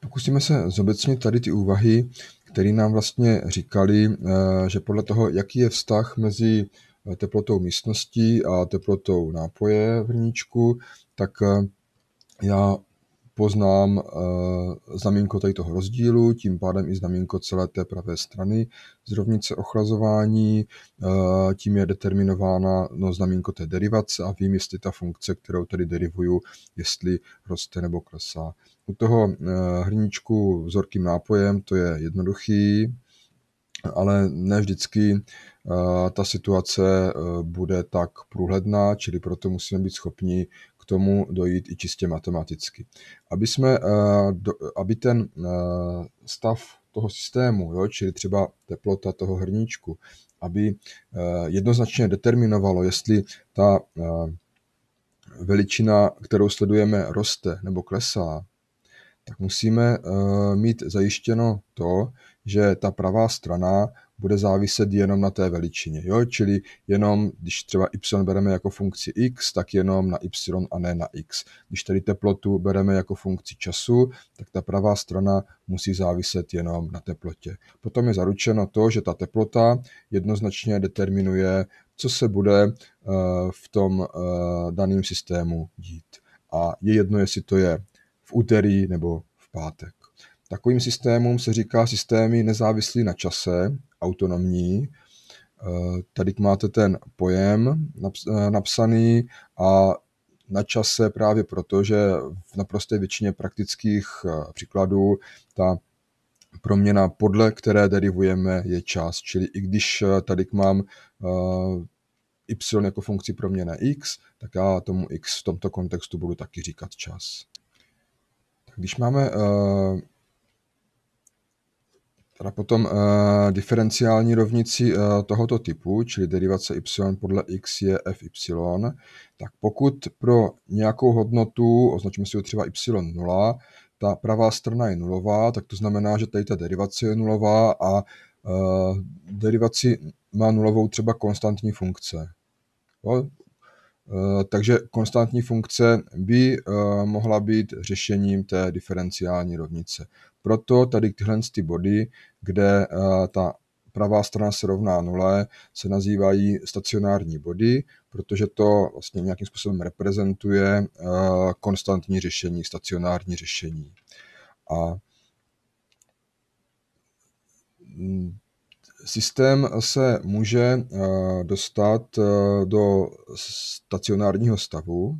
Pokusíme se zobecnit tady ty úvahy, které nám vlastně říkali, že podle toho, jaký je vztah mezi teplotou místnosti a teplotou nápoje v rníčku, tak eh, já poznám eh, znamínko tady toho rozdílu, tím pádem i znamínko celé té pravé strany z rovnice ochlazování, eh, tím je determinována no, znamínko té derivace a vím, jestli ta funkce, kterou tady derivuju, jestli roste nebo klesá. U toho hrníčku vzorkým nápojem to je jednoduchý, ale ne vždycky eh, ta situace eh, bude tak průhledná, čili proto musíme být schopni k tomu dojít i čistě matematicky. Aby, jsme, eh, aby ten stav toho systému, jo, čili třeba teplota toho hrníčku, aby jednoznačně determinovalo, jestli ta veličina, kterou sledujeme, roste nebo klesá, tak musíme mít zajištěno to, že ta pravá strana bude záviset jenom na té veličině. Jo? Čili jenom, když třeba y bereme jako funkci x, tak jenom na y a ne na x. Když tedy teplotu bereme jako funkci času, tak ta pravá strana musí záviset jenom na teplotě. Potom je zaručeno to, že ta teplota jednoznačně determinuje, co se bude eh, v tom eh, daném systému dít. A je jedno, jestli to je v úterý nebo v pátek. Takovým systémům se říká systémy nezávislí na čase, autonomní. Eh, tady máte ten pojem eh, napsaný a na čase právě proto, že v naprosté většině praktických eh, příkladů ta proměna, podle které derivujeme, je čas. Čili i když tady mám y jako funkci proměna x, tak já tomu x v tomto kontextu budu taky říkat čas. Tak když máme Teda potom uh, diferenciální rovnici uh, tohoto typu, čili derivace y podle x je fy, tak pokud pro nějakou hodnotu, označíme si ho třeba y0, ta pravá strana je nulová, tak to znamená, že tady ta derivace je nulová a uh, derivaci má nulovou třeba konstantní funkce. Jo? Uh, takže konstantní funkce by uh, mohla být řešením té diferenciální rovnice. Proto tady tyhle ty body, kde eh, ta pravá strana se rovná nule, se nazývají stacionární body, protože to vlastně nějakým způsobem reprezentuje eh, konstantní řešení, stacionární řešení. A mm, systém se může eh, dostat do stacionárního stavu.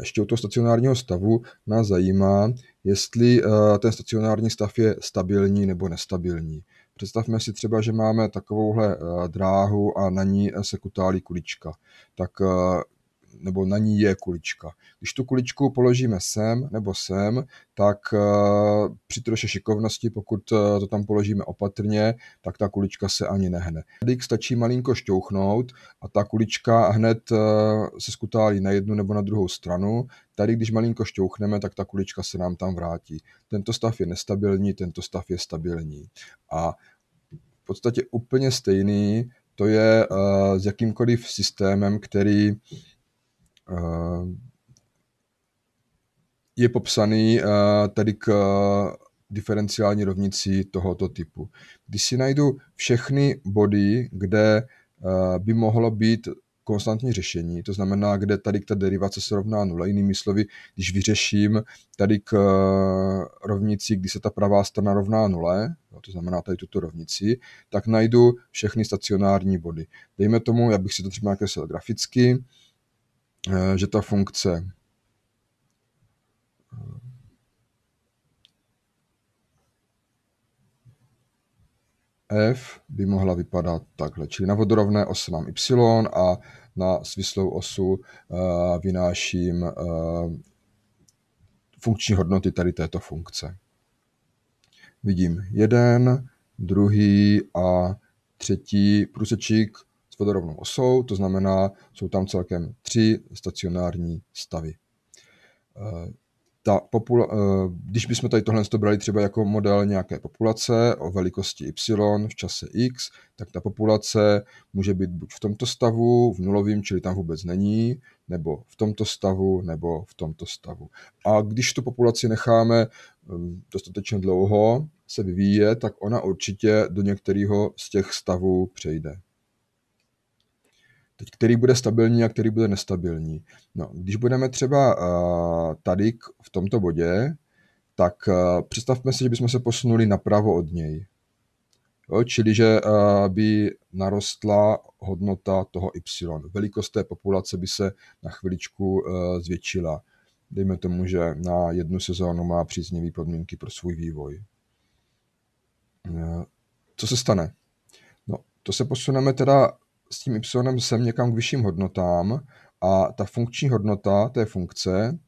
Ještě u toho stacionárního stavu nás zajímá, jestli eh, ten stacionární stav je stabilní nebo nestabilní. Představme si třeba, že máme takovouhle eh, dráhu a na ní eh, se kutálí kulička. Tak nebo na ní je kulička. Když tu kuličku položíme sem nebo sem, tak eh, při troše šikovnosti, pokud eh, to tam položíme opatrně, tak ta kulička se ani nehne. Tady stačí malinko šťouchnout a ta kulička hned eh, se skutálí na jednu nebo na druhou stranu. Tady, když malinko šťouchneme, tak ta kulička se nám tam vrátí. Tento stav je nestabilní, tento stav je stabilní. A v podstatě úplně stejný to je s jakýmkoliv systémem, který Eh, je popsaný eh, tady k eh, diferenciální rovnici tohoto typu. Když si najdu všechny body, kde by mohlo být konstantní řešení, to znamená, kde tady ta derivace se rovná nula. Jinými slovy, když vyřeším tady k rovnici, kdy se ta pravá strana rovná nule, to znamená tady tuto rovnici, tak najdu všechny stacionární body. Dejme tomu, já bych si to třeba nakreslil graficky, Eh, že ta funkce eh, F by mohla vypadat takhle. Čili na vodorovné ose mám Y a na svislou osu eh, vynáším funkční hodnoty tady této funkce. Vidím jeden, druhý a třetí průsečík vodorovnou osou, to znamená, jsou tam celkem tři stacionární stavy. Eh, ta popula- eh, když bychom tady tohle brali třeba jako model nějaké populace o velikosti y v čase x, tak ta populace může být buď v tomto stavu, v nulovém, čili tam vůbec není, nebo v tomto stavu, nebo v tomto stavu. A když tu populaci necháme eh, dostatečně dlouho se vyvíjet, tak ona určitě do některého z těch stavů přejde. Teď který bude stabilní a který bude nestabilní. No, když budeme třeba eh, tady v tomto bodě, tak eh, představme si, že bychom se posunuli napravo od něj. Jo, čili, že eh, by narostla hodnota toho y. Velikost té populace by se na chviličku zvětšila. Dejme tomu, že na jednu sezónu má příznivé podmínky pro svůj vývoj. Co se stane? No, to se posuneme teda s tím y sem někam k vyšším hodnotám a ta funkční hodnota té funkce,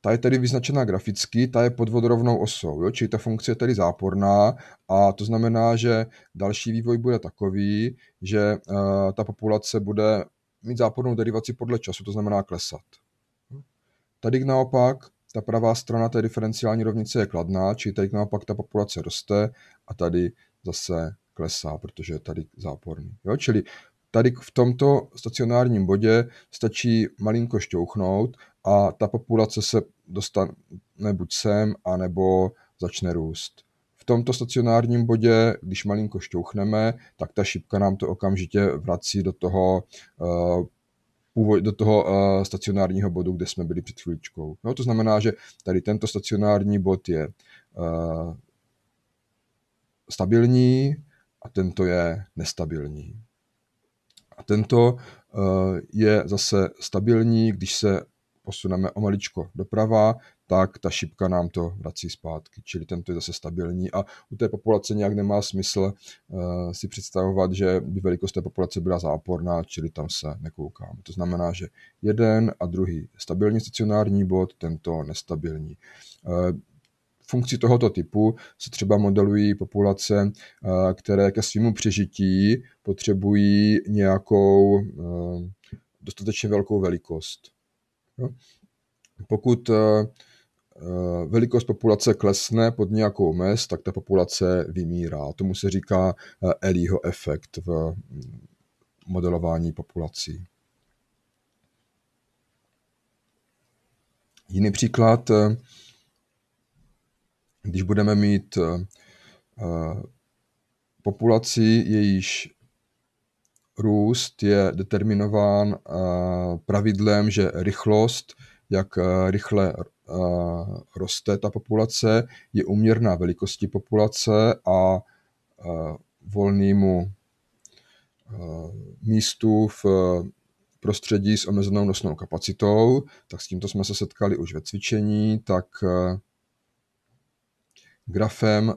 ta je tedy vyznačena graficky, ta je pod vodorovnou osou, jo? čili ta funkce je tedy záporná a to znamená, že další vývoj bude takový, že uh, ta populace bude mít zápornou derivaci podle času, to znamená klesat. Tady naopak ta pravá strana té diferenciální rovnice je kladná, čili tady naopak ta populace roste a tady zase klesá, protože je tady záporný. Jo? Čili tady v tomto stacionárním bodě stačí malinko šťouchnout a ta populace se dostane buď sem, anebo začne růst. V tomto stacionárním bodě, když malinko šťouchneme, tak ta šipka nám to okamžitě vrací do toho eh, do toho eh, stacionárního bodu, kde jsme byli před chvíličkou. No, to znamená, že tady tento stacionární bod je eh, stabilní, a tento je nestabilní. A tento eh, je zase stabilní, když se posuneme o maličko doprava, tak ta šipka nám to vrací zpátky. Čili tento je zase stabilní a u té populace nějak nemá smysl uh, si představovat, že by velikost té populace byla záporná, čili tam se nekoukáme. To znamená, že jeden a druhý stabilní stacionární bod, tento nestabilní. Uh, funkci tohoto typu se třeba modelují populace, eh, které ke svému přežití potřebují nějakou eh, dostatečně velkou velikost. Pokud eh, velikost populace klesne pod nějakou mez, tak ta populace vymírá. Tomu se říká Elího efekt v mm, modelování populací. Jiný příklad když budeme mít eh, eh, populaci, jejíž růst je determinován eh, pravidlem, že rychlost, jak rychle roste ta populace, je uměrná velikosti populace a volnému místu v prostředí s omezenou nosnou kapacitou, tak s tímto jsme se setkali už ve cvičení, tak grafem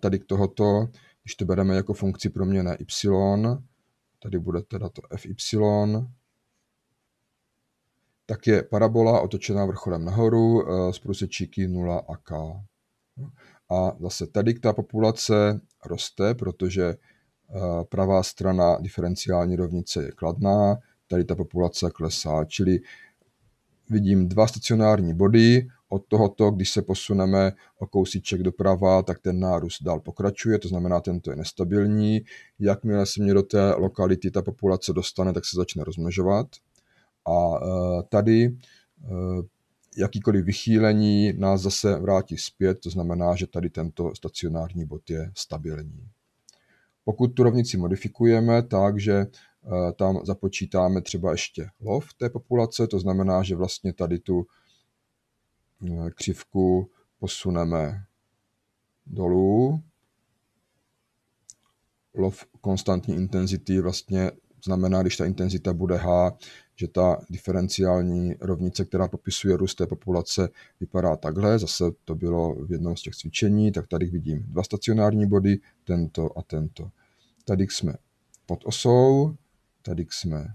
tady k tohoto, když to bereme jako funkci proměny y, tady bude teda to fy, tak je parabola otočená vrcholem nahoru e, s průsečíky 0 a k. A zase tady ta populace roste, protože e, pravá strana diferenciální rovnice je kladná, tady ta populace klesá, čili vidím dva stacionární body, od tohoto, když se posuneme o kousíček doprava, tak ten nárůst dál pokračuje, to znamená, tento je nestabilní. Jakmile se mě do té lokality ta populace dostane, tak se začne rozmnožovat. A e, tady e, jakýkoliv vychýlení nás zase vrátí zpět, to znamená, že tady tento stacionární bod je stabilní. Pokud tu rovnici modifikujeme tak, že e, tam započítáme třeba ještě lov té populace, to znamená, že vlastně tady tu Eh, křivku posuneme dolů. Lov konstantní intenzity vlastně znamená, když ta intenzita bude H, že ta diferenciální rovnice, která popisuje růst té populace, vypadá takhle. Zase to bylo v jednom z těch cvičení, tak tady vidím dva stacionární body, tento a tento. Tady jsme pod osou, tady jsme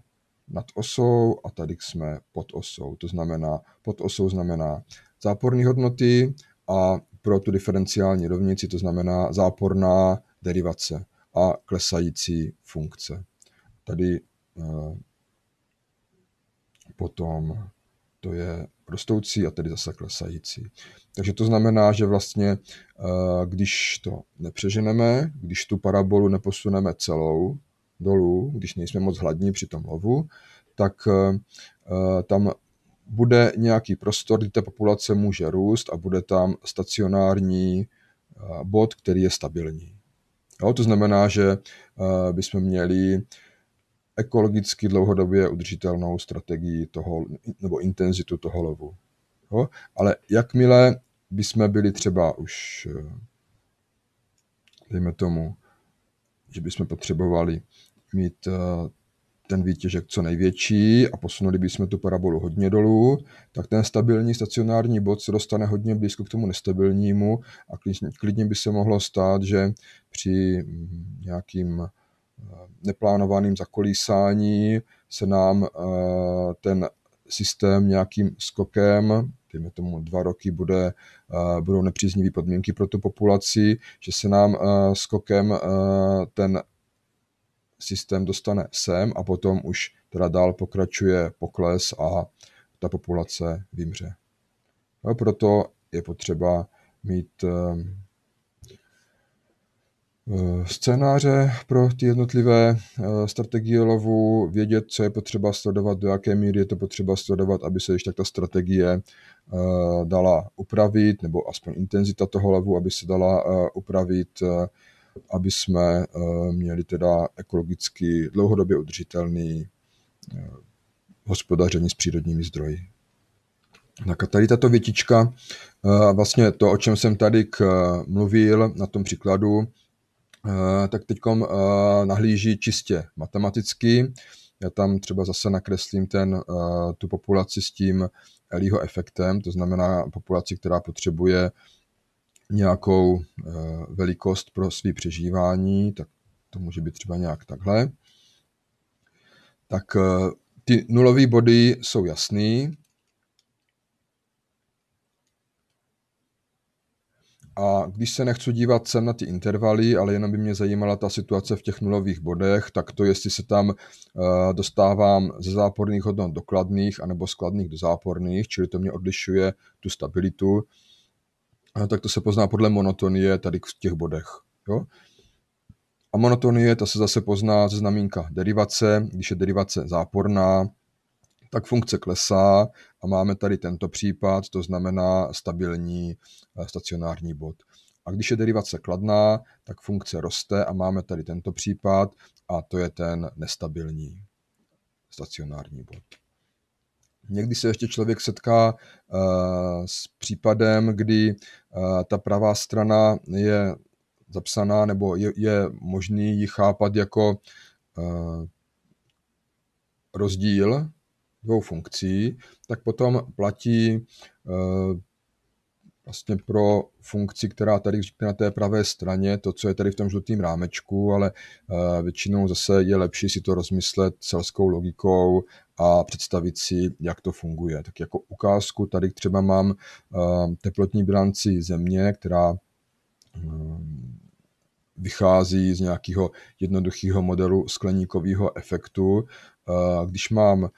nad osou a tady jsme pod osou. To znamená, pod osou znamená záporné hodnoty a pro tu diferenciální rovnici, to znamená záporná derivace a klesající funkce. Tady eh, potom to je rostoucí a tedy zase klesající. Takže to znamená, že vlastně, eh, když to nepřeženeme, když tu parabolu neposuneme celou dolů, když nejsme moc hladní při tom lovu, tak eh, tam bude nějaký prostor, kdy ta populace může růst a bude tam stacionární eh, bod, který je stabilní. Jo, to znamená, že eh, bychom měli ekologicky dlouhodobě udržitelnou strategii toho, nebo intenzitu toho lovu. Jo? Ale jakmile bychom byli třeba už, eh, dejme tomu, že bychom potřebovali mít ten výtěžek co největší a posunuli bychom tu parabolu hodně dolů, tak ten stabilní stacionární bod se dostane hodně blízko k tomu nestabilnímu a klidně by se mohlo stát, že při mm, nějakým eh, neplánovaným zakolísání se nám eh, ten systém nějakým skokem, dejme tomu dva roky, bude, eh, budou nepříznivé podmínky pro tu populaci, že se nám skokem ten systém dostane sem a potom už teda dál pokračuje pokles a ta populace vymře. No, proto je potřeba mít ehm, eh, scénáře pro ty jednotlivé eh, strategie lovu, vědět, co je potřeba sledovat, do jaké míry je to potřeba sledovat, aby se ještě tak ta strategie eh, dala upravit, nebo aspoň intenzita toho lovu, aby se dala upravit aby jsme eh, měli teda ekologicky dlouhodobě udržitelný eh, hospodaření s přírodními zdroji. Tak a tady tato větička, eh, vlastně to, o čem jsem tady mluvil na tom příkladu, tak teď nahlíží čistě matematicky. Já tam třeba zase nakreslím ten, tu populaci s tím Eliho efektem, to znamená populaci, která potřebuje nějakou eh, velikost pro svý přežívání, tak to může být třeba nějak takhle. Tak eh, ty nulové body jsou jasný. A když se nechci dívat sem na ty intervaly, ale jenom by mě zajímala ta situace v těch nulových bodech, tak to, jestli se tam eh, dostávám ze záporných hodnot do kladných, anebo z kladných do záporných, čili to mě odlišuje tu stabilitu tak to se pozná podle monotonie tady v těch bodech. Jo? A monotonie, ta se zase pozná ze znamínka derivace. Když je derivace záporná, tak funkce klesá a máme tady tento případ, to znamená stabilní eh, stacionární bod. A když je derivace kladná, tak funkce roste a máme tady tento případ a to je ten nestabilní stacionární bod. Někdy se ještě člověk setká eh, s případem, kdy eh, ta pravá strana je zapsaná nebo je, je možný ji chápat jako eh, rozdíl dvou funkcí, tak potom platí vlastně pro funkci, která tady vznikne na té pravé straně, to, co je tady v tom žlutém rámečku, ale eh, většinou zase je lepší si to rozmyslet selskou logikou a představit si, jak to funguje. Tak jako ukázku tady třeba mám eh, teplotní bilanci země, která eh, vychází z nějakého jednoduchého modelu skleníkového efektu. Eh, když mám eh,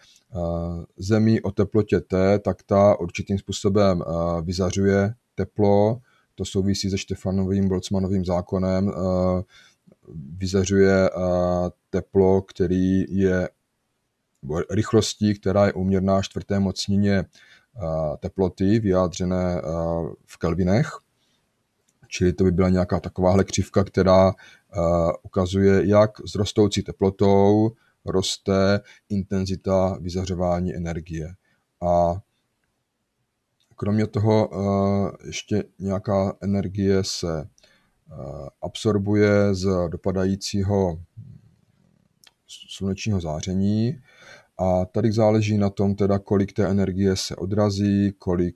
zemí o teplotě T, tak ta určitým způsobem eh, vyzařuje teplo, to souvisí se Štefanovým Boltzmanovým zákonem, vyzařuje teplo, který je rychlostí, která je uměrná čtvrté mocnině teploty vyjádřené v kelvinech. Čili to by byla nějaká takováhle křivka, která eh, ukazuje, jak s rostoucí teplotou roste intenzita vyzařování energie. A kromě toho eh, ještě nějaká energie se eh, absorbuje z dopadajícího slunečního záření. A tady záleží na tom, teda, kolik té energie se odrazí, kolik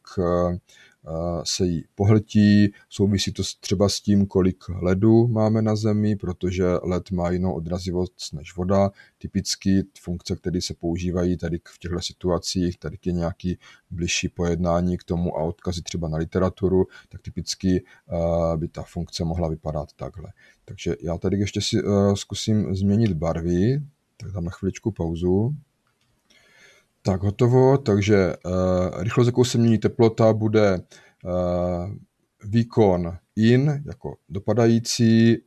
se jí pohltí. Souvisí to třeba s tím, kolik ledu máme na Zemi, protože led má jinou odrazivost než voda. Typicky funkce, které se používají tady v těchto situacích, tady je nějaký bližší pojednání k tomu a odkazy třeba na literaturu, tak typicky by ta funkce mohla vypadat takhle. Takže já tady ještě si zkusím změnit barvy, tak tam na chviličku pauzu. Tak hotovo, takže uh, rychlost, jakou se mění teplota, bude uh, výkon in, jako dopadající,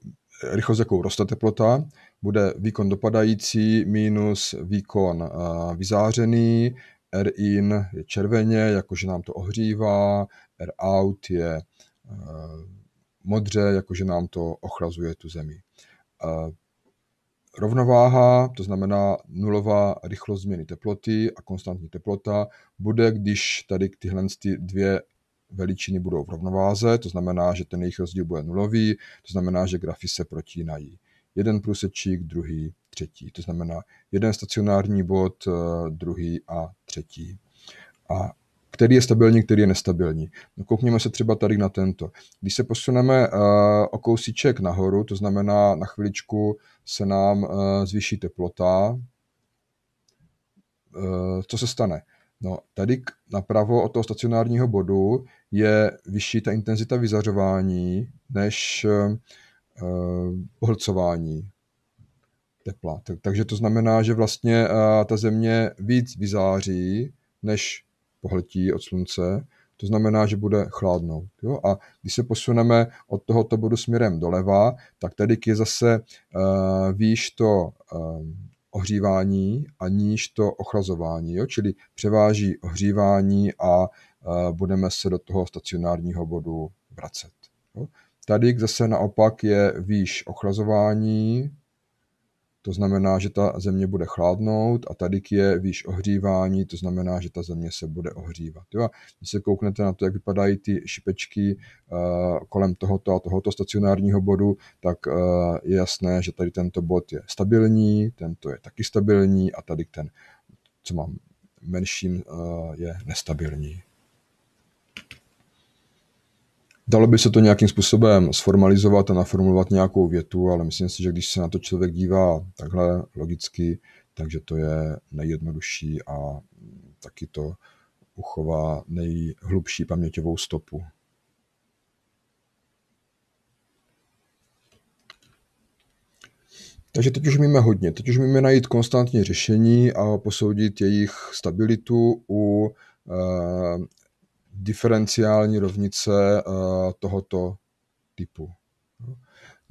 rychlost, jakou roste teplota, bude výkon dopadající minus výkon uh, vyzářený, R in je červeně, jakože nám to ohřívá, R out je uh, modře, jakože nám to ochlazuje tu zemi. Uh, rovnováha, to znamená nulová rychlost změny teploty a konstantní teplota, bude, když tady tyhle ty dvě veličiny budou v rovnováze, to znamená, že ten jejich rozdíl bude nulový, to znamená, že grafy se protínají. Jeden průsečík, druhý, třetí. To znamená jeden stacionární bod, eh, druhý a třetí. A který je stabilní, který je nestabilní. No, koukněme se třeba tady na tento. Když se posuneme uh, o kousíček nahoru, to znamená na chviličku se nám uh, zvýší teplota, uh, co se stane? No, tady napravo od toho stacionárního bodu je vyšší ta intenzita vyzařování než uh, pohlcování tepla. Takže to znamená, že vlastně uh, ta země víc vyzáří, než pohltí od slunce, to znamená, že bude chladnout. Jo? A když se posuneme od tohoto bodu směrem doleva, tak tady je zase uh, výš to uh, ohřívání a níž to ochlazování, jo? čili převáží ohřívání a uh, budeme se do toho stacionárního bodu vracet. Jo? Tady zase naopak je výš ochlazování, to znamená, že ta země bude chladnout a tady je výš ohřívání, to znamená, že ta země se bude ohřívat. Jo? Když se kouknete na to, jak vypadají ty šipečky uh, kolem tohoto a tohoto stacionárního bodu, tak uh, je jasné, že tady tento bod je stabilní, tento je taky stabilní a tady ten, co mám menším, uh, je nestabilní. Dalo by se to nějakým způsobem sformalizovat a naformulovat nějakou větu, ale myslím si, že když se na to člověk dívá takhle logicky, takže to je nejjednodušší a taky to uchová nejhlubší paměťovou stopu. Takže teď už míme hodně. Teď už míme najít konstantní řešení a posoudit jejich stabilitu u eh, diferenciální rovnice eh, tohoto typu.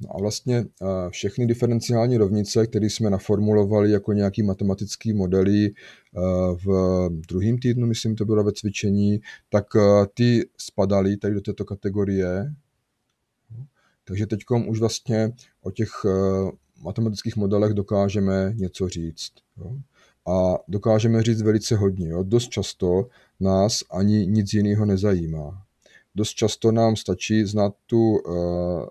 No a vlastně eh, všechny diferenciální rovnice, které jsme naformulovali jako nějaký matematický modely eh, v druhém týdnu, myslím, to bylo ve cvičení, tak ty spadaly tady do této kategorie. Takže teď už vlastně o těch matematických modelech dokážeme něco říct a dokážeme říct velice hodně. Jo? Dost často nás ani nic jiného nezajímá. Dost často nám stačí znát tu, uh,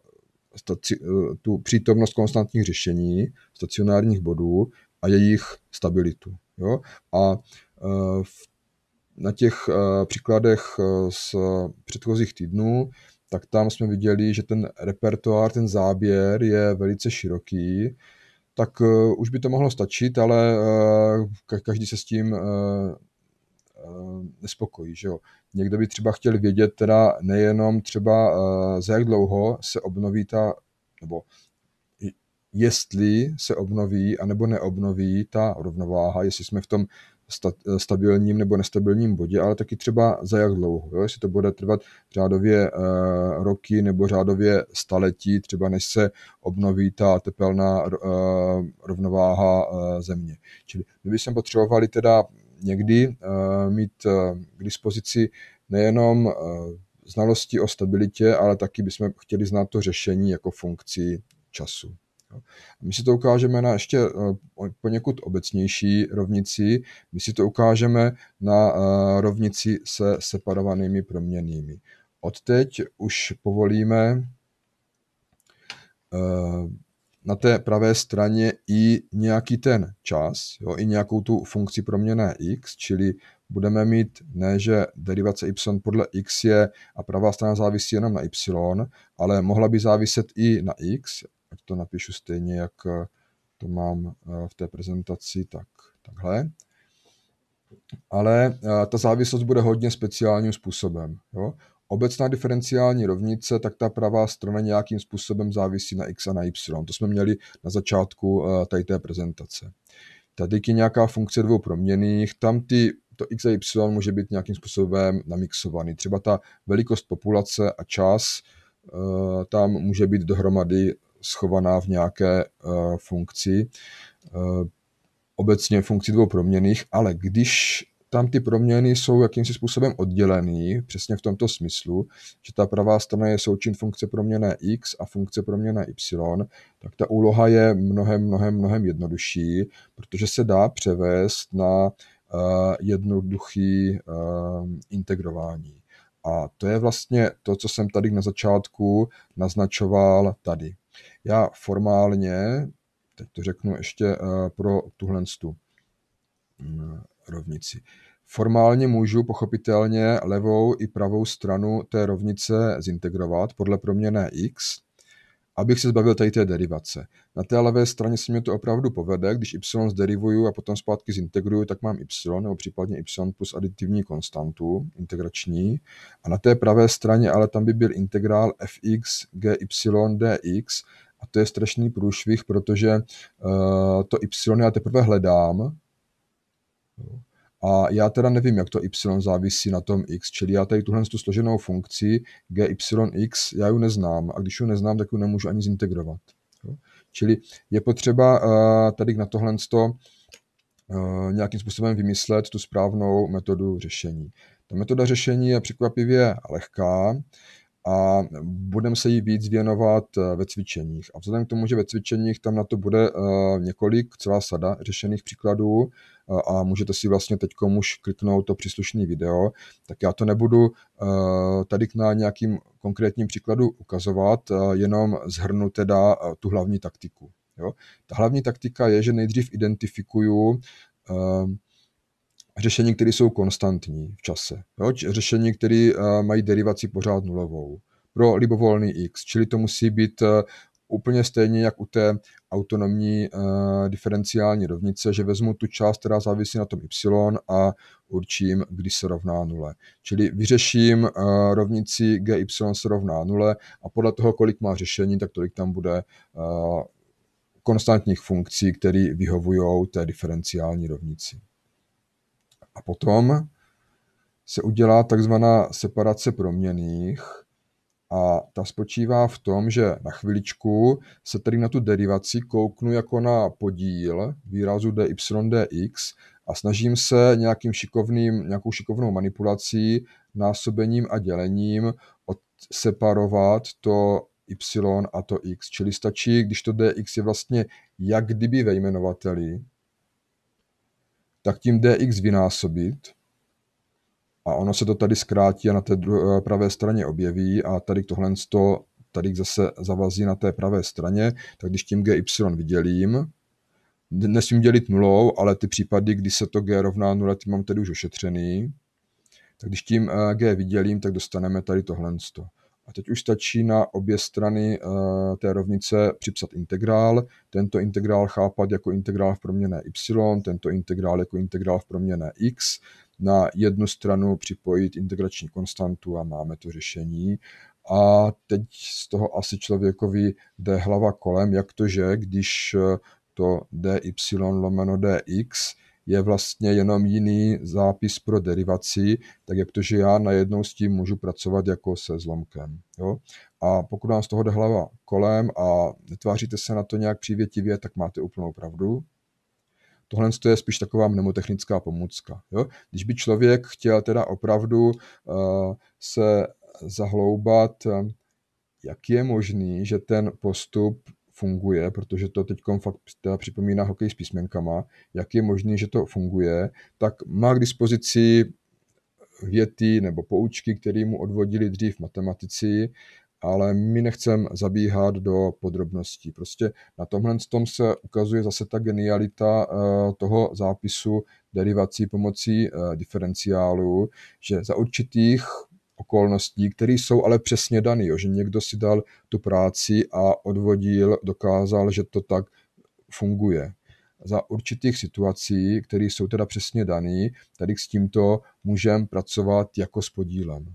staci, uh, tu přítomnost konstantních řešení, stacionárních bodů a jejich stabilitu. Jo? A uh, v na těch příkladech z předchozích týdnů, tak tam jsme viděli, že ten repertoár, ten záběr je velice široký tak eh, už by to mohlo stačit, ale eh, každý se s tím eh, nespokojí. Že jo? Někdo by třeba chtěl vědět teda nejenom třeba za jak dlouho se obnoví ta, nebo jestli se obnoví anebo neobnoví ta rovnováha, jestli jsme v tom sta, eh, stabilním nebo nestabilním bodě, ale taky třeba za jak dlouho. Jo? Jestli to bude trvat řádově e, roky nebo řádově staletí, třeba než se obnoví ta tepelná e, rovnováha e, země. Čili my bychom potřebovali teda někdy mít k dispozici nejenom znalosti o stabilitě, ale taky bychom chtěli znát to řešení jako funkci času. My si to ukážeme na ještě eh, poněkud obecnější rovnici, my si to ukážeme na eh, rovnici se separovanými proměnými. Odteď už povolíme eh, na té pravé straně i nějaký ten čas, jo, i nějakou tu funkci proměné x, čili budeme mít ne, že derivace y podle x je a pravá strana závisí jenom na y, ale mohla by záviset i na x, ať to napíšu stejně, jak eh, to mám eh, v té prezentaci, tak takhle. Ale eh, ta závislost bude hodně speciálním způsobem. Jo? Obecná diferenciální rovnice, tak ta pravá strana nějakým způsobem závisí na x a na y. To jsme měli na začátku tady té prezentace. Tady je nějaká funkce dvou proměných, tam ty, to x a y může být nějakým způsobem namixovaný. Třeba ta velikost populace a čas, tam může být dohromady schovaná v nějaké eh, funkci, eh, obecně funkci dvou proměných, ale když tam ty proměny jsou jakýmsi způsobem oddělený, přesně v tomto smyslu, že ta pravá strana je součin funkce proměné x a funkce proměné y, tak ta úloha je mnohem, mnohem, mnohem jednodušší, protože se dá převést na uh, jednoduchý uh, integrování. A to je vlastně to, co jsem tady na začátku naznačoval tady. Já formálně, teď to řeknu ještě eh, pro tuhle tu mm, rovnici. Formálně můžu pochopitelně levou i pravou stranu té rovnice zintegrovat podle proměny x, abych se zbavil tady té derivace. Na té levé straně se mi to opravdu povede, když y zderivuju a potom zpátky zintegruju, tak mám y, nebo případně y plus aditivní konstantu, integrační. A na té pravé straně ale tam by byl integrál fx gy dx, a to je strašný průšvih, protože uh, to y já teprve hledám, a já teda nevím, jak to y závisí na tom x, čili já tady tuhle tu složenou funkci gyx, já ji neznám a když ji neznám, tak ji nemůžu ani zintegrovat. Čili je potřeba eh, tady na tohle to eh, nějakým způsobem vymyslet tu správnou metodu řešení. Ta metoda řešení je překvapivě lehká a budeme se jí víc věnovat eh, ve cvičeních. A vzhledem k tomu, že ve cvičeních tam na to bude několik, celá sada řešených příkladů, a můžete si vlastně teď už kliknout to příslušné video, tak já to nebudu eh, tady na nějakým konkrétním příkladu ukazovat, eh, jenom zhrnu teda eh, tu hlavní taktiku. Jo? Ta hlavní taktika je, že nejdřív identifikuju řešení, které jsou konstantní v čase. Jo? Řešení, které mají derivaci pořád nulovou pro libovolný x, čili to musí být Úplně stejně jak u té autonomní uh, diferenciální rovnice, že vezmu tu část, která závisí na tom y a určím, kdy se rovná nule. Čili vyřeším uh, rovnici gy se rovná nule a podle toho, kolik má řešení, tak tolik tam bude uh, konstantních funkcí, které vyhovují té diferenciální rovnici. A potom se udělá takzvaná separace proměných, a ta spočívá v tom, že na chviličku se tedy na tu derivaci kouknu jako na podíl výrazu dy dx a snažím se nějakým šikovným, nějakou šikovnou manipulací, násobením a dělením odseparovat to y a to x. Čili stačí, když to dx je vlastně jak kdyby ve jmenovateli, tak tím dx vynásobit – a ono se to tady zkrátí a na té druhé, eh, pravé straně objeví a tady tohle to tady zase zavazí na té pravé straně, tak když tím GY vydělím, nesmím dělit nulou, ale ty případy, kdy se to G rovná nule, ty mám tedy už ošetřený, tak když tím eh, G vydělím, tak dostaneme tady tohle. A teď už stačí na obě strany eh, té rovnice připsat integrál, tento integrál chápat jako integrál v proměné y, tento integrál jako integrál v proměné x, na jednu stranu připojit integrační konstantu a máme to řešení. A teď z toho asi člověkovi jde hlava kolem, jak to, že když eh, to dy lomeno dx je vlastně jenom jiný zápis pro derivaci, tak jak to, že já najednou s tím můžu pracovat jako se zlomkem. Jo? A pokud nám z toho jde hlava kolem a tváříte se na to nějak přívětivě, tak máte úplnou pravdu. Tohle je spíš taková mnemotechnická pomůcka. Jo? Když by člověk chtěl teda opravdu eh, se zahloubat, eh, jak je možný, že ten postup funguje, protože to teď fakt teda připomíná hokej s písmenkama, jak je možný, že to funguje, tak má k dispozici věty nebo poučky, které mu odvodili dřív matematici ale my nechcem zabíhat do podrobností. Prostě na tomhle tom se ukazuje zase ta genialita eh, toho zápisu derivací pomocí eh, diferenciálu, že za určitých okolností, které jsou ale přesně dané, že někdo si dal tu práci a odvodil, dokázal, že to tak funguje. Za určitých situací, které jsou teda přesně dané, tady s tímto můžeme pracovat jako s podílem.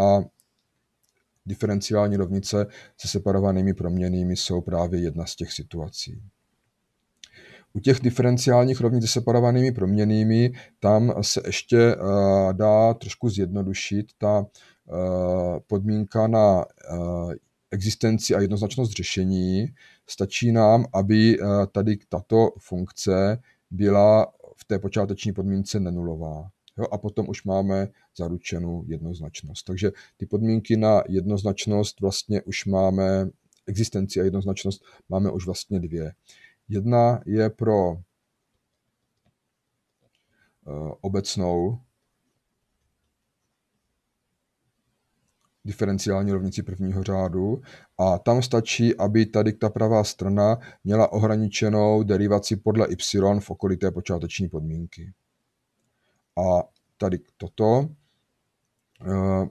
a Diferenciální rovnice se separovanými proměnými jsou právě jedna z těch situací. U těch diferenciálních rovnic se separovanými proměnými, tam se ještě eh, dá trošku zjednodušit ta eh, podmínka na eh, existenci a jednoznačnost řešení. Stačí nám, aby tady tato funkce byla v té počáteční podmínce nenulová. Jo, a potom už máme zaručenou jednoznačnost. Takže ty podmínky na jednoznačnost vlastně už máme, existenci a jednoznačnost máme už vlastně dvě. Jedna je pro eh, obecnou diferenciální rovnici prvního řádu a tam stačí, aby tady ta pravá strana měla ohraničenou derivaci podle y v okolité počáteční podmínky a tady toto. Eh,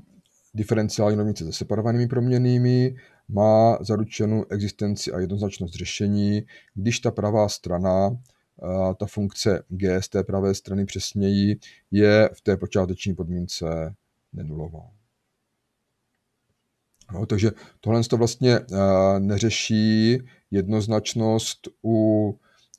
diferenciální rovnice se separovanými proměnými má zaručenou existenci a jednoznačnost řešení, když ta pravá strana, eh, ta funkce g z té pravé strany přesněji, je v té počáteční podmínce nenulová. No, takže tohle to vlastně eh, neřeší jednoznačnost u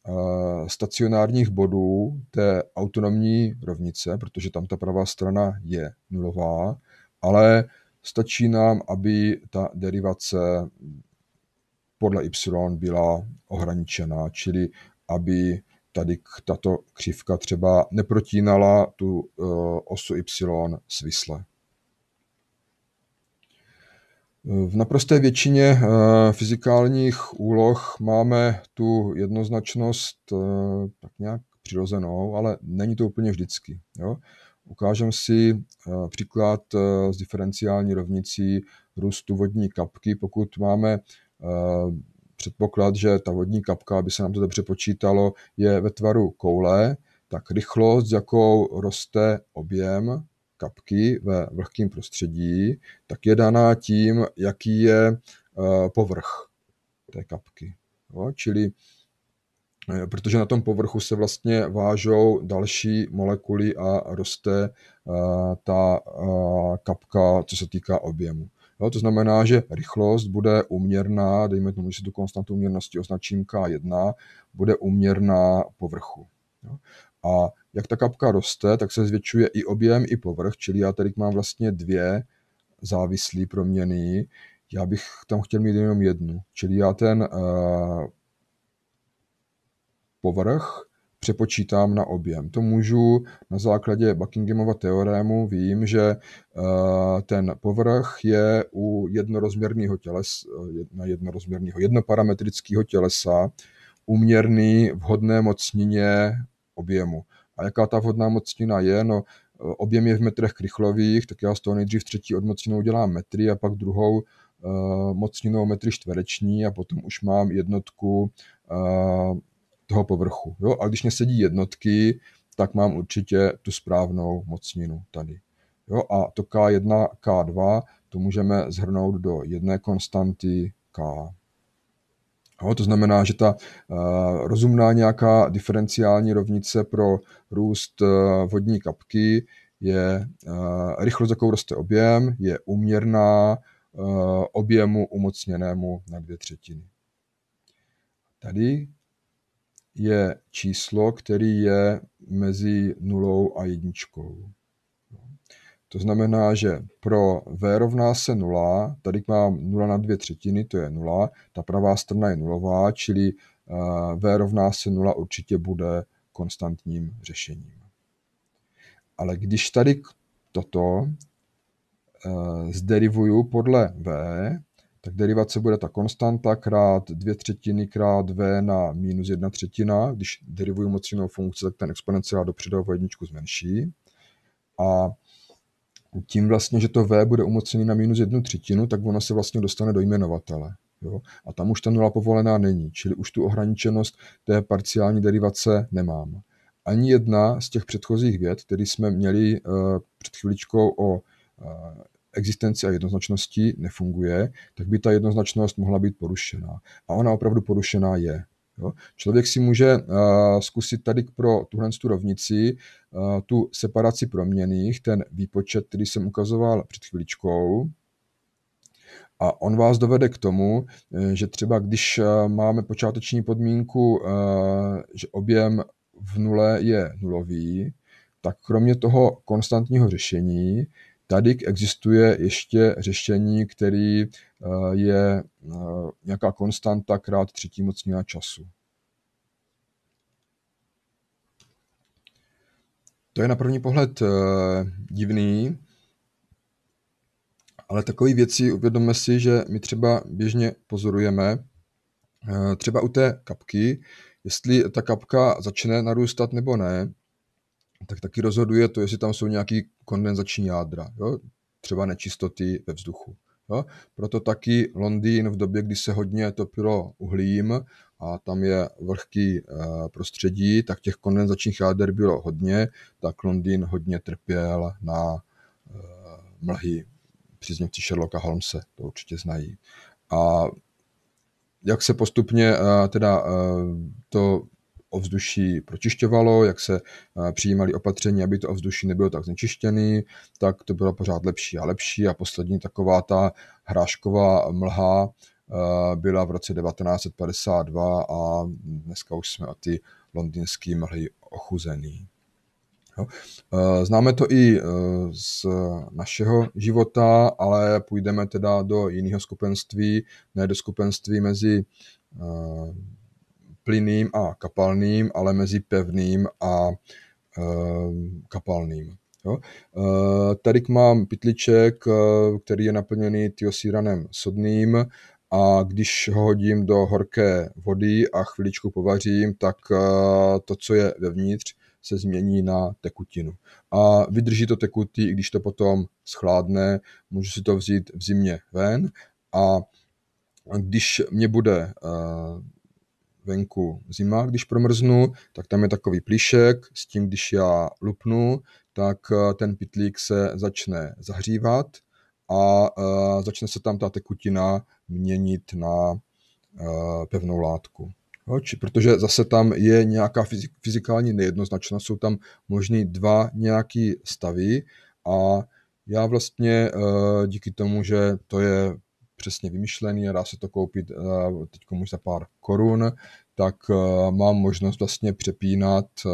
Eh, stacionárních bodů té autonomní rovnice, protože tam ta pravá strana je nulová, ale stačí nám, aby ta derivace podle y byla ohraničená, čili aby tady tato křivka třeba neprotínala tu eh, osu y svisle. V naprosté většině eh, fyzikálních úloh máme tu jednoznačnost eh, tak nějak přirozenou, ale není to úplně vždycky. Jo? Ukážem si eh, příklad s diferenciální rovnicí růstu vodní kapky. Pokud máme předpoklad, že ta vodní kapka, aby se nám to dobře počítalo, je ve tvaru koule, tak rychlost, jakou roste objem kapky ve vlhkém prostředí, tak je daná tím, jaký je eh, povrch té kapky. Jo? Čili eh, protože na tom povrchu se vlastně vážou další molekuly a roste eh, ta kapka, co se týká objemu. Jo, to znamená, že rychlost bude uměrná, dejme tomu, že si tu konstantu uměrnosti označím K1, bude uměrná povrchu. Jo. A jak ta kapka roste, tak se zvětšuje i objem, i povrch, čili já tady mám vlastně dvě závislé proměny. Já bych tam chtěl mít jenom jednu, čili já ten uh, povrch přepočítám na objem. To můžu na základě Buckinghamova teorému, vím, že eh, ten povrch je u jednorozměrného těles, eh, na jednorozměrného, jednoparametrického tělesa uměrný vhodné mocnině objemu. A jaká ta vhodná mocnina je? No, objem je v metrech krychlových, tak já z toho nejdřív třetí odmocninou dělám metry a pak druhou uh, mocninou metry čtvereční a potom už mám jednotku uh, toho povrchu. Jo? A když mě sedí jednotky, tak mám určitě tu správnou mocninu tady. Jo? A to K1, K2, to můžeme zhrnout do jedné konstanty K. Jo, to znamená, že ta uh, rozumná nějaká diferenciální rovnice pro růst uh, vodní kapky je uh, rychlost, jakou roste objem, je uměrná objemu umocněnému na dvě třetiny. Tady je číslo, který je mezi nulou a jedničkou. To znamená, že pro V rovná se 0, tady mám 0 na 2 třetiny, to je 0, ta pravá strana je nulová, čili eh, V rovná se 0 určitě bude konstantním řešením. Ale když tady toto eh, zderivuju podle V, tak derivace bude ta konstanta krát 2 třetiny krát v na minus 1 třetina. Když derivuju mocinou funkci, tak ten exponenciál dopředu o jedničku zmenší. A tím vlastně, že to V bude umocněné na minus jednu třetinu, tak ono se vlastně dostane do jmenovatele. Jo? A tam už ta nula povolená není, čili už tu ohraničenost té parciální derivace nemám. Ani jedna z těch předchozích věd, které jsme měli uh, před chvíličkou o uh, existenci a jednoznačnosti, nefunguje, tak by ta jednoznačnost mohla být porušená. A ona opravdu porušená je. Jo. Člověk si může uh, zkusit tady pro tuhle tu rovnici uh, tu separaci proměných, ten výpočet, který jsem ukazoval před chvíličkou, a on vás dovede k tomu, eh, že třeba když máme počáteční podmínku, že objem v nule je nulový, tak kromě toho konstantního řešení Tady existuje ještě řešení, který eh, je eh, nějaká konstanta krát třetí mocnina času. To je na první pohled eh, divný, ale takové věci uvědomme si, že my třeba běžně pozorujeme, třeba u té kapky, jestli ta kapka začne narůstat nebo ne, tak taky rozhoduje to, jestli tam jsou nějaký kondenzační jádra, jo? třeba nečistoty ve vzduchu. Jo? Proto taky Londýn v době, kdy se hodně topilo uhlím a tam je vlhký eh, prostředí, tak těch kondenzačních jáder bylo hodně, tak Londýn hodně trpěl na eh, mlhy příznivci Sherlocka Holmesa to určitě znají. A jak se postupně eh, teda to ovzduší pročišťovalo, jak se eh, přijímali opatření, aby to ovzduší nebylo tak znečištěné, tak to bylo pořád lepší a lepší a poslední taková ta hrášková mlha eh, byla v roce 1952 a dneska už jsme o ty londýnské mlhy ochuzený. Jo. Eh, známe to i z našeho života, ale půjdeme teda do jiného skupenství, ne do skupenství mezi plynným a kapalným, ale mezi pevným a eh, kapalným. Jo? Eh, tady mám pytliček, eh, který je naplněný tiosíranem sodným a když ho hodím do horké vody a chviličku povařím, tak to, co je vevnitř, se změní na tekutinu. A vydrží to tekutý, i když to potom schládne, můžu si to vzít v zimě ven a když mě bude venku zima, když promrznu, tak tam je takový plíšek, s tím, když já lupnu, tak eh, ten pitlík se začne zahřívat a eh, začne se tam ta tekutina měnit na eh, pevnou látku. Jo, či, protože zase tam je nějaká fyzikální nejednoznačnost, jsou tam možný dva nějaký stavy a já vlastně díky tomu, že to je přesně vymyšlený a dá se to koupit eh, teď už za pár korun, tak eh, mám možnost vlastně přepínat, eh,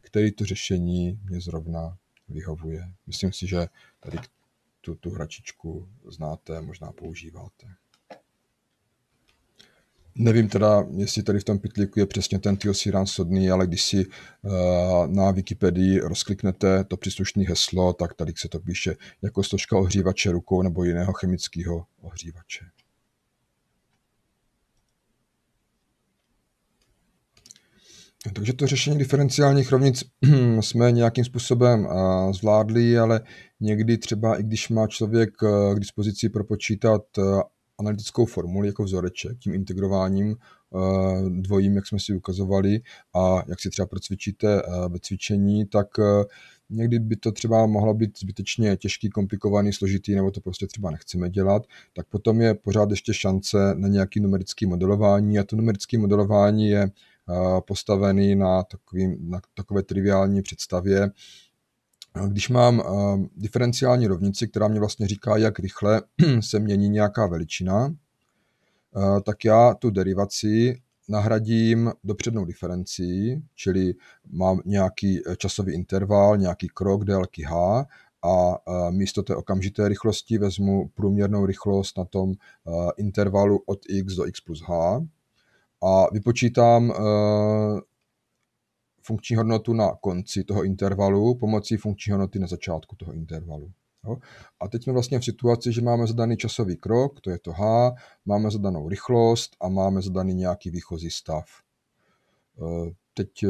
který to řešení mě zrovna vyhovuje. Myslím si, že tady tu, tu hračičku znáte, možná používáte. Nevím teda, jestli tady v tom pytlíku je přesně ten Tiosiran sodný, ale když si eh, na Wikipedii rozkliknete to příslušné heslo, tak tady se to píše jako stožka ohřívače rukou nebo jiného chemického ohřívače. Takže to řešení diferenciálních rovnic jsme nějakým způsobem eh, zvládli, ale někdy třeba i když má člověk eh, k dispozici propočítat analytickou formuli jako vzoreček, tím integrováním eh, dvojím, jak jsme si ukazovali, a jak si třeba procvičíte eh, ve cvičení, tak eh, někdy by to třeba mohlo být zbytečně těžký, komplikovaný, složitý, nebo to prostě třeba nechceme dělat, tak potom je pořád ještě šance na nějaký numerický modelování a to numerické modelování je postavený na, takový, na takové triviální představě, No, když mám eh, diferenciální rovnici, která mě vlastně říká, jak rychle se mění nějaká veličina, eh, tak já tu derivaci nahradím dopřednou diferencí, čili mám nějaký eh, časový interval, nějaký krok délky h a místo té okamžité rychlosti vezmu průměrnou rychlost na tom intervalu od x do x plus h a vypočítám funkční hodnotu na konci toho intervalu pomocí funkční hodnoty na začátku toho intervalu. Jo? A teď jsme vlastně v situaci, že máme zadaný časový krok, to je to H, máme zadanou rychlost a máme zadaný nějaký výchozí stav. E, teď e,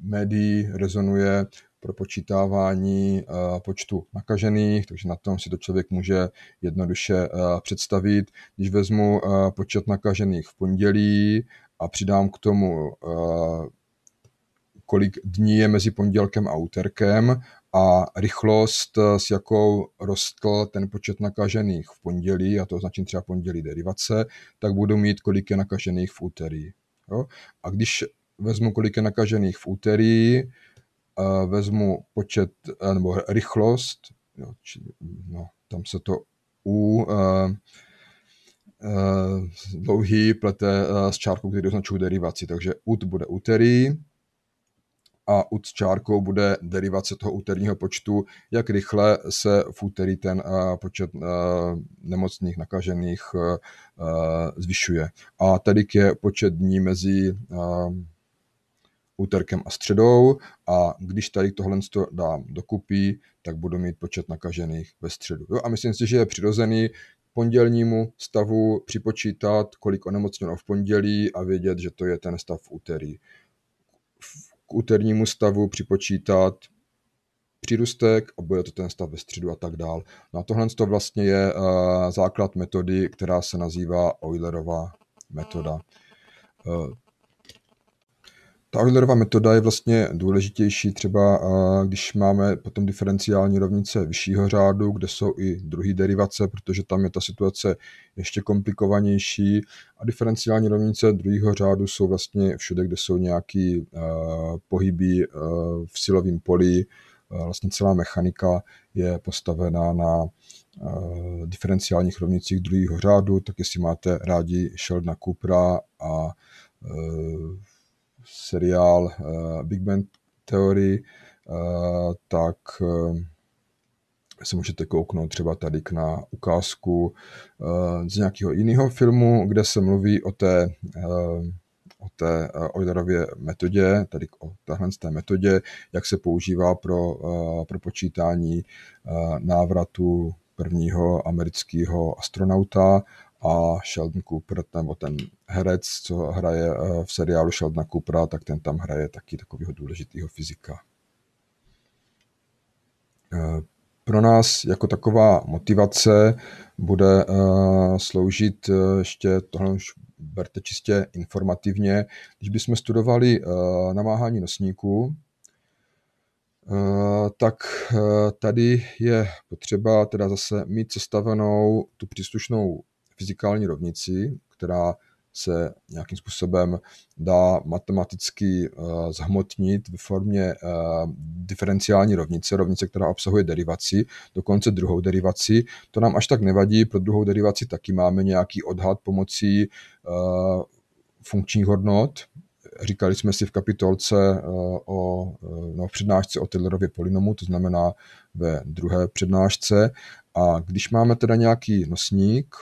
médií rezonuje pro počítávání e, počtu nakažených, takže na tom si to člověk může jednoduše představit. Když vezmu počet nakažených v pondělí a přidám k tomu, eh, kolik dní je mezi pondělkem a úterkem a rychlost, eh, s jakou rostl ten počet nakažených v pondělí, a to označím třeba pondělí derivace, tak budu mít, kolik je nakažených v úterý. Jo? A když vezmu, kolik je nakažených v úterý, eh, vezmu počet nebo rychlost, jo, či, no, tam se to u Eh, dlouhý plete eh, s čárkou, který označují derivaci. Takže ut bude úterý a ut s čárkou bude derivace toho úterního počtu, jak rychle se v úterý ten eh, počet nemocných, nakažených zvyšuje. A tady je počet dní mezi úterkem a středou a když tady tohle dám dokupí, tak budu mít počet nakažených ve středu. Jo, a myslím si, že je přirozený, pondělnímu stavu připočítat, kolik onemocnělo v pondělí a vědět, že to je ten stav v úterý. K úternímu stavu připočítat přírůstek a bude to ten stav ve středu a tak dál. No a tohle to vlastně je eh, základ metody, která se nazývá Eulerova metoda. Eh, ta Eulerova metoda je vlastně důležitější třeba, když máme potom diferenciální rovnice vyššího řádu, kde jsou i druhé derivace, protože tam je ta situace ještě komplikovanější. A diferenciální rovnice druhého řádu jsou vlastně všude, kde jsou nějaké pohyby v silovém poli. Vlastně celá mechanika je postavená na diferenciálních rovnicích druhého řádu, tak jestli máte rádi Sheldona Coopera a e, seriál eh, Big Bang Theory, eh, tak eh, se můžete kouknout třeba tady k na ukázku z nějakého jiného filmu, kde se mluví o té, o té Eulerově metodě, tady o téhle té metodě, jak se používá pro, pro počítání návratu prvního amerického astronauta a Sheldon Cooper, nebo ten herec, co hraje eh, v seriálu Sheldona Coopera, tak ten tam hraje taky takového důležitého fyzika. Eh, pro nás jako taková motivace bude eh, sloužit ještě, tohle už berte čistě informativně, když bychom studovali namáhání nosníků, tak tady je potřeba teda zase mít sestavenou tu příslušnou fyzikální rovnici, která se nějakým způsobem dá matematicky eh, zhmotnit ve formě eh, diferenciální rovnice, rovnice, která obsahuje derivaci, dokonce druhou derivaci. To nám až tak nevadí, pro druhou derivaci taky máme nějaký odhad pomocí eh, funkčních hodnot. Říkali jsme si v kapitolce o, no, v přednášce o Taylorově polynomu, to znamená ve druhé přednášce. A když máme teda nějaký nosník,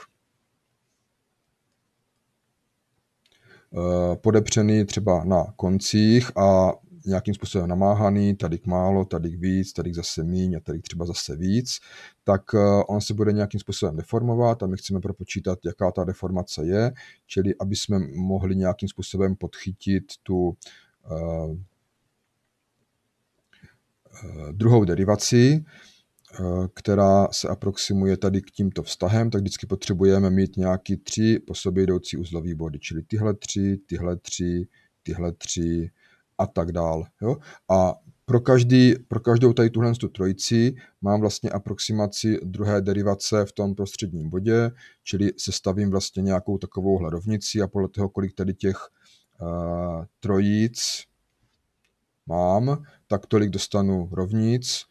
Eh, podepřený třeba na koncích a nějakým způsobem namáhaný, tady k málo, tady k víc, tady k zase míň a tady třeba zase víc, tak eh, on se bude nějakým způsobem deformovat a my chceme propočítat, jaká ta deformace je, čili aby jsme mohli nějakým způsobem podchytit tu uh, uh, druhou derivaci, Eh, která se aproximuje tady k tímto vztahem, tak vždycky potřebujeme mít nějaký tři po sobě jdoucí uzlový body, čili tyhle tři, tyhle tři, tyhle tři a tak dál. Jo? A pro, každý, pro každou tady tuhle tu trojici mám vlastně aproximaci druhé derivace v tom prostředním bodě, čili sestavím vlastně nějakou takovou hladovnici a podle toho, kolik tady těch uh, trojic mám, tak tolik dostanu rovnic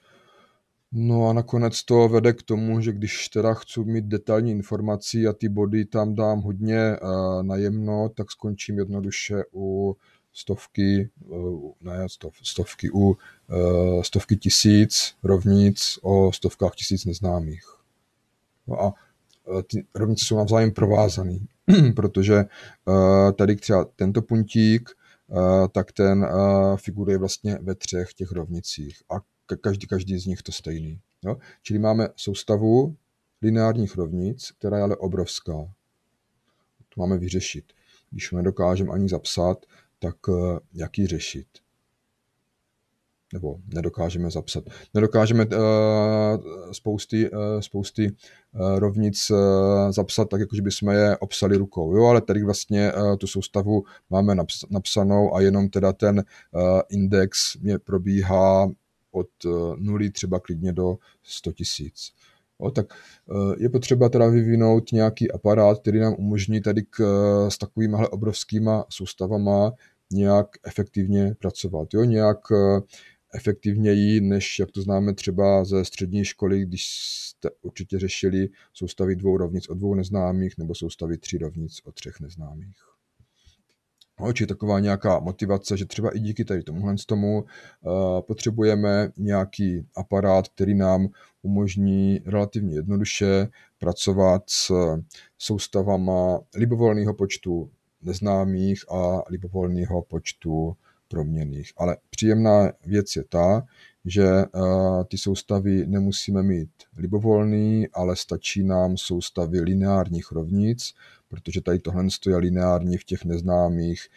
No a nakonec to vede k tomu, že když teda chci mít detailní informací a ty body tam dám hodně uh, najemno, tak skončím jednoduše u stovky, uh, ne stov, stovky, u uh, stovky tisíc rovnic o stovkách tisíc neznámých. No a ty rovnice jsou navzájem provázané, protože tady třeba tento puntík, tak ten figuruje vlastně ve třech těch rovnicích. A každý, každý z nich to stejný. Jo? Čili máme soustavu lineárních rovnic, která je ale obrovská. To máme vyřešit. Když ho nedokážeme ani zapsat, tak eh, jak ji řešit? Nebo nedokážeme zapsat. Nedokážeme uh, spousty, uh, spousty uh, rovnic uh, zapsat tak, jakože bychom je obsali rukou. Jo, ale tady vlastně uh, tu soustavu máme naps- napsanou a jenom teda ten uh, index mě probíhá od eh, nuly třeba klidně do 100 tisíc. O, tak eh, je potřeba teda vyvinout nějaký aparát, který nám umožní tady k, eh, s takovýmhle obrovskýma soustavama nějak efektivně pracovat. Jo? Nějak efektivněji, než jak to známe třeba ze střední školy, když jste určitě řešili soustavy dvou rovnic o dvou neznámých nebo soustavy tří rovnic o třech neznámých. No, či taková nějaká motivace, že třeba i díky tady tomuhle tomu eh, potřebujeme nějaký aparát, který nám umožní relativně jednoduše pracovat s soustavama libovolného počtu neznámých a libovolného počtu proměných. Ale příjemná věc je ta, že eh, ty soustavy nemusíme mít libovolný, ale stačí nám soustavy lineárních rovnic, protože tady tohle je lineární v těch neznámých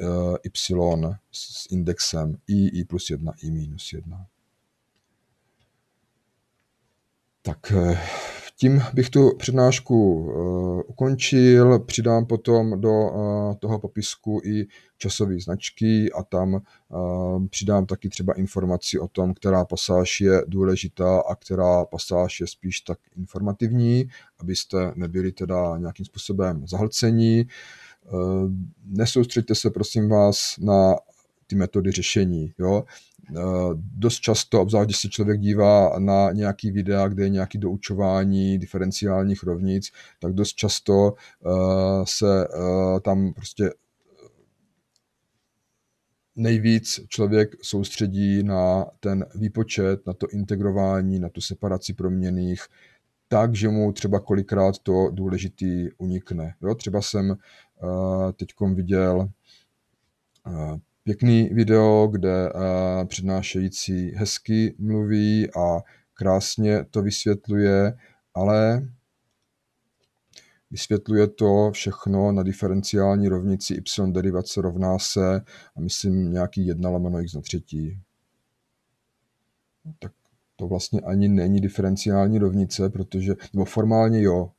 eh, y s indexem i, i plus 1, i minus 1. Tak eh, tím bych tu přednášku eh, ukončil, přidám potom do eh, toho popisku i časové značky a tam eh, přidám taky třeba informaci o tom, která pasáž je důležitá a která pasáž je spíš tak informativní, abyste nebyli teda nějakým způsobem zahlcení. Nesoustřeďte se prosím vás na ty metody řešení. Jo? Eh, dost často, obzvlášť když se člověk dívá na nějaký videa, kde je nějaké doučování diferenciálních rovnic, tak dost často eh, se eh, tam prostě nejvíc člověk soustředí na ten výpočet, na to integrování, na tu separaci proměných, tak, že mu třeba kolikrát to důležitý unikne. Jo, třeba jsem teď viděl pěkný video, kde eh, přednášející hezky mluví a krásně to vysvětluje, ale vysvětluje to všechno na diferenciální rovnici y derivace rovná se a myslím nějaký 1 lomeno x na třetí. Tak to vlastně ani není diferenciální rovnice, protože, nebo formálně jo,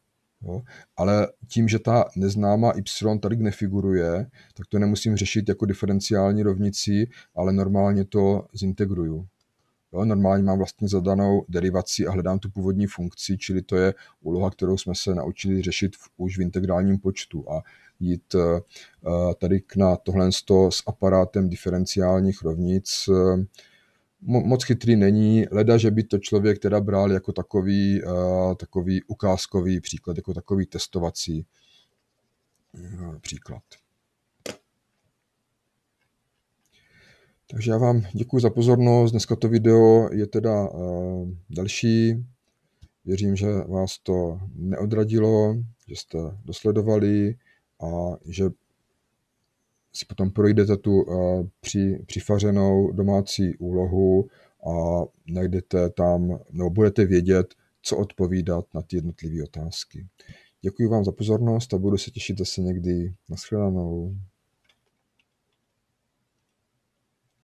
Jo? Ale tím, že ta neznámá y tady nefiguruje, tak to nemusím řešit jako diferenciální rovnici, ale normálně to zintegruju. Jo? Normálně mám vlastně zadanou derivaci a hledám tu původní funkci, čili to je úloha, kterou jsme se naučili řešit v, už v integrálním počtu a jít eh, eh, tady na tohle s aparátem diferenciálních rovnic eh, moc chytrý není, leda, že by to člověk teda bral jako takový, eh, takový ukázkový příklad, jako takový testovací eh, příklad. Takže já vám děkuji za pozornost. Dneska to video je teda eh, další. Věřím, že vás to neodradilo, že jste dosledovali a že si potom projdete tu eh, při, přifařenou domácí úlohu a najdete tam, nebo budete vědět, co odpovídat na ty jednotlivé otázky. Děkuji vám za pozornost a budu se těšit zase někdy. Naschledanou.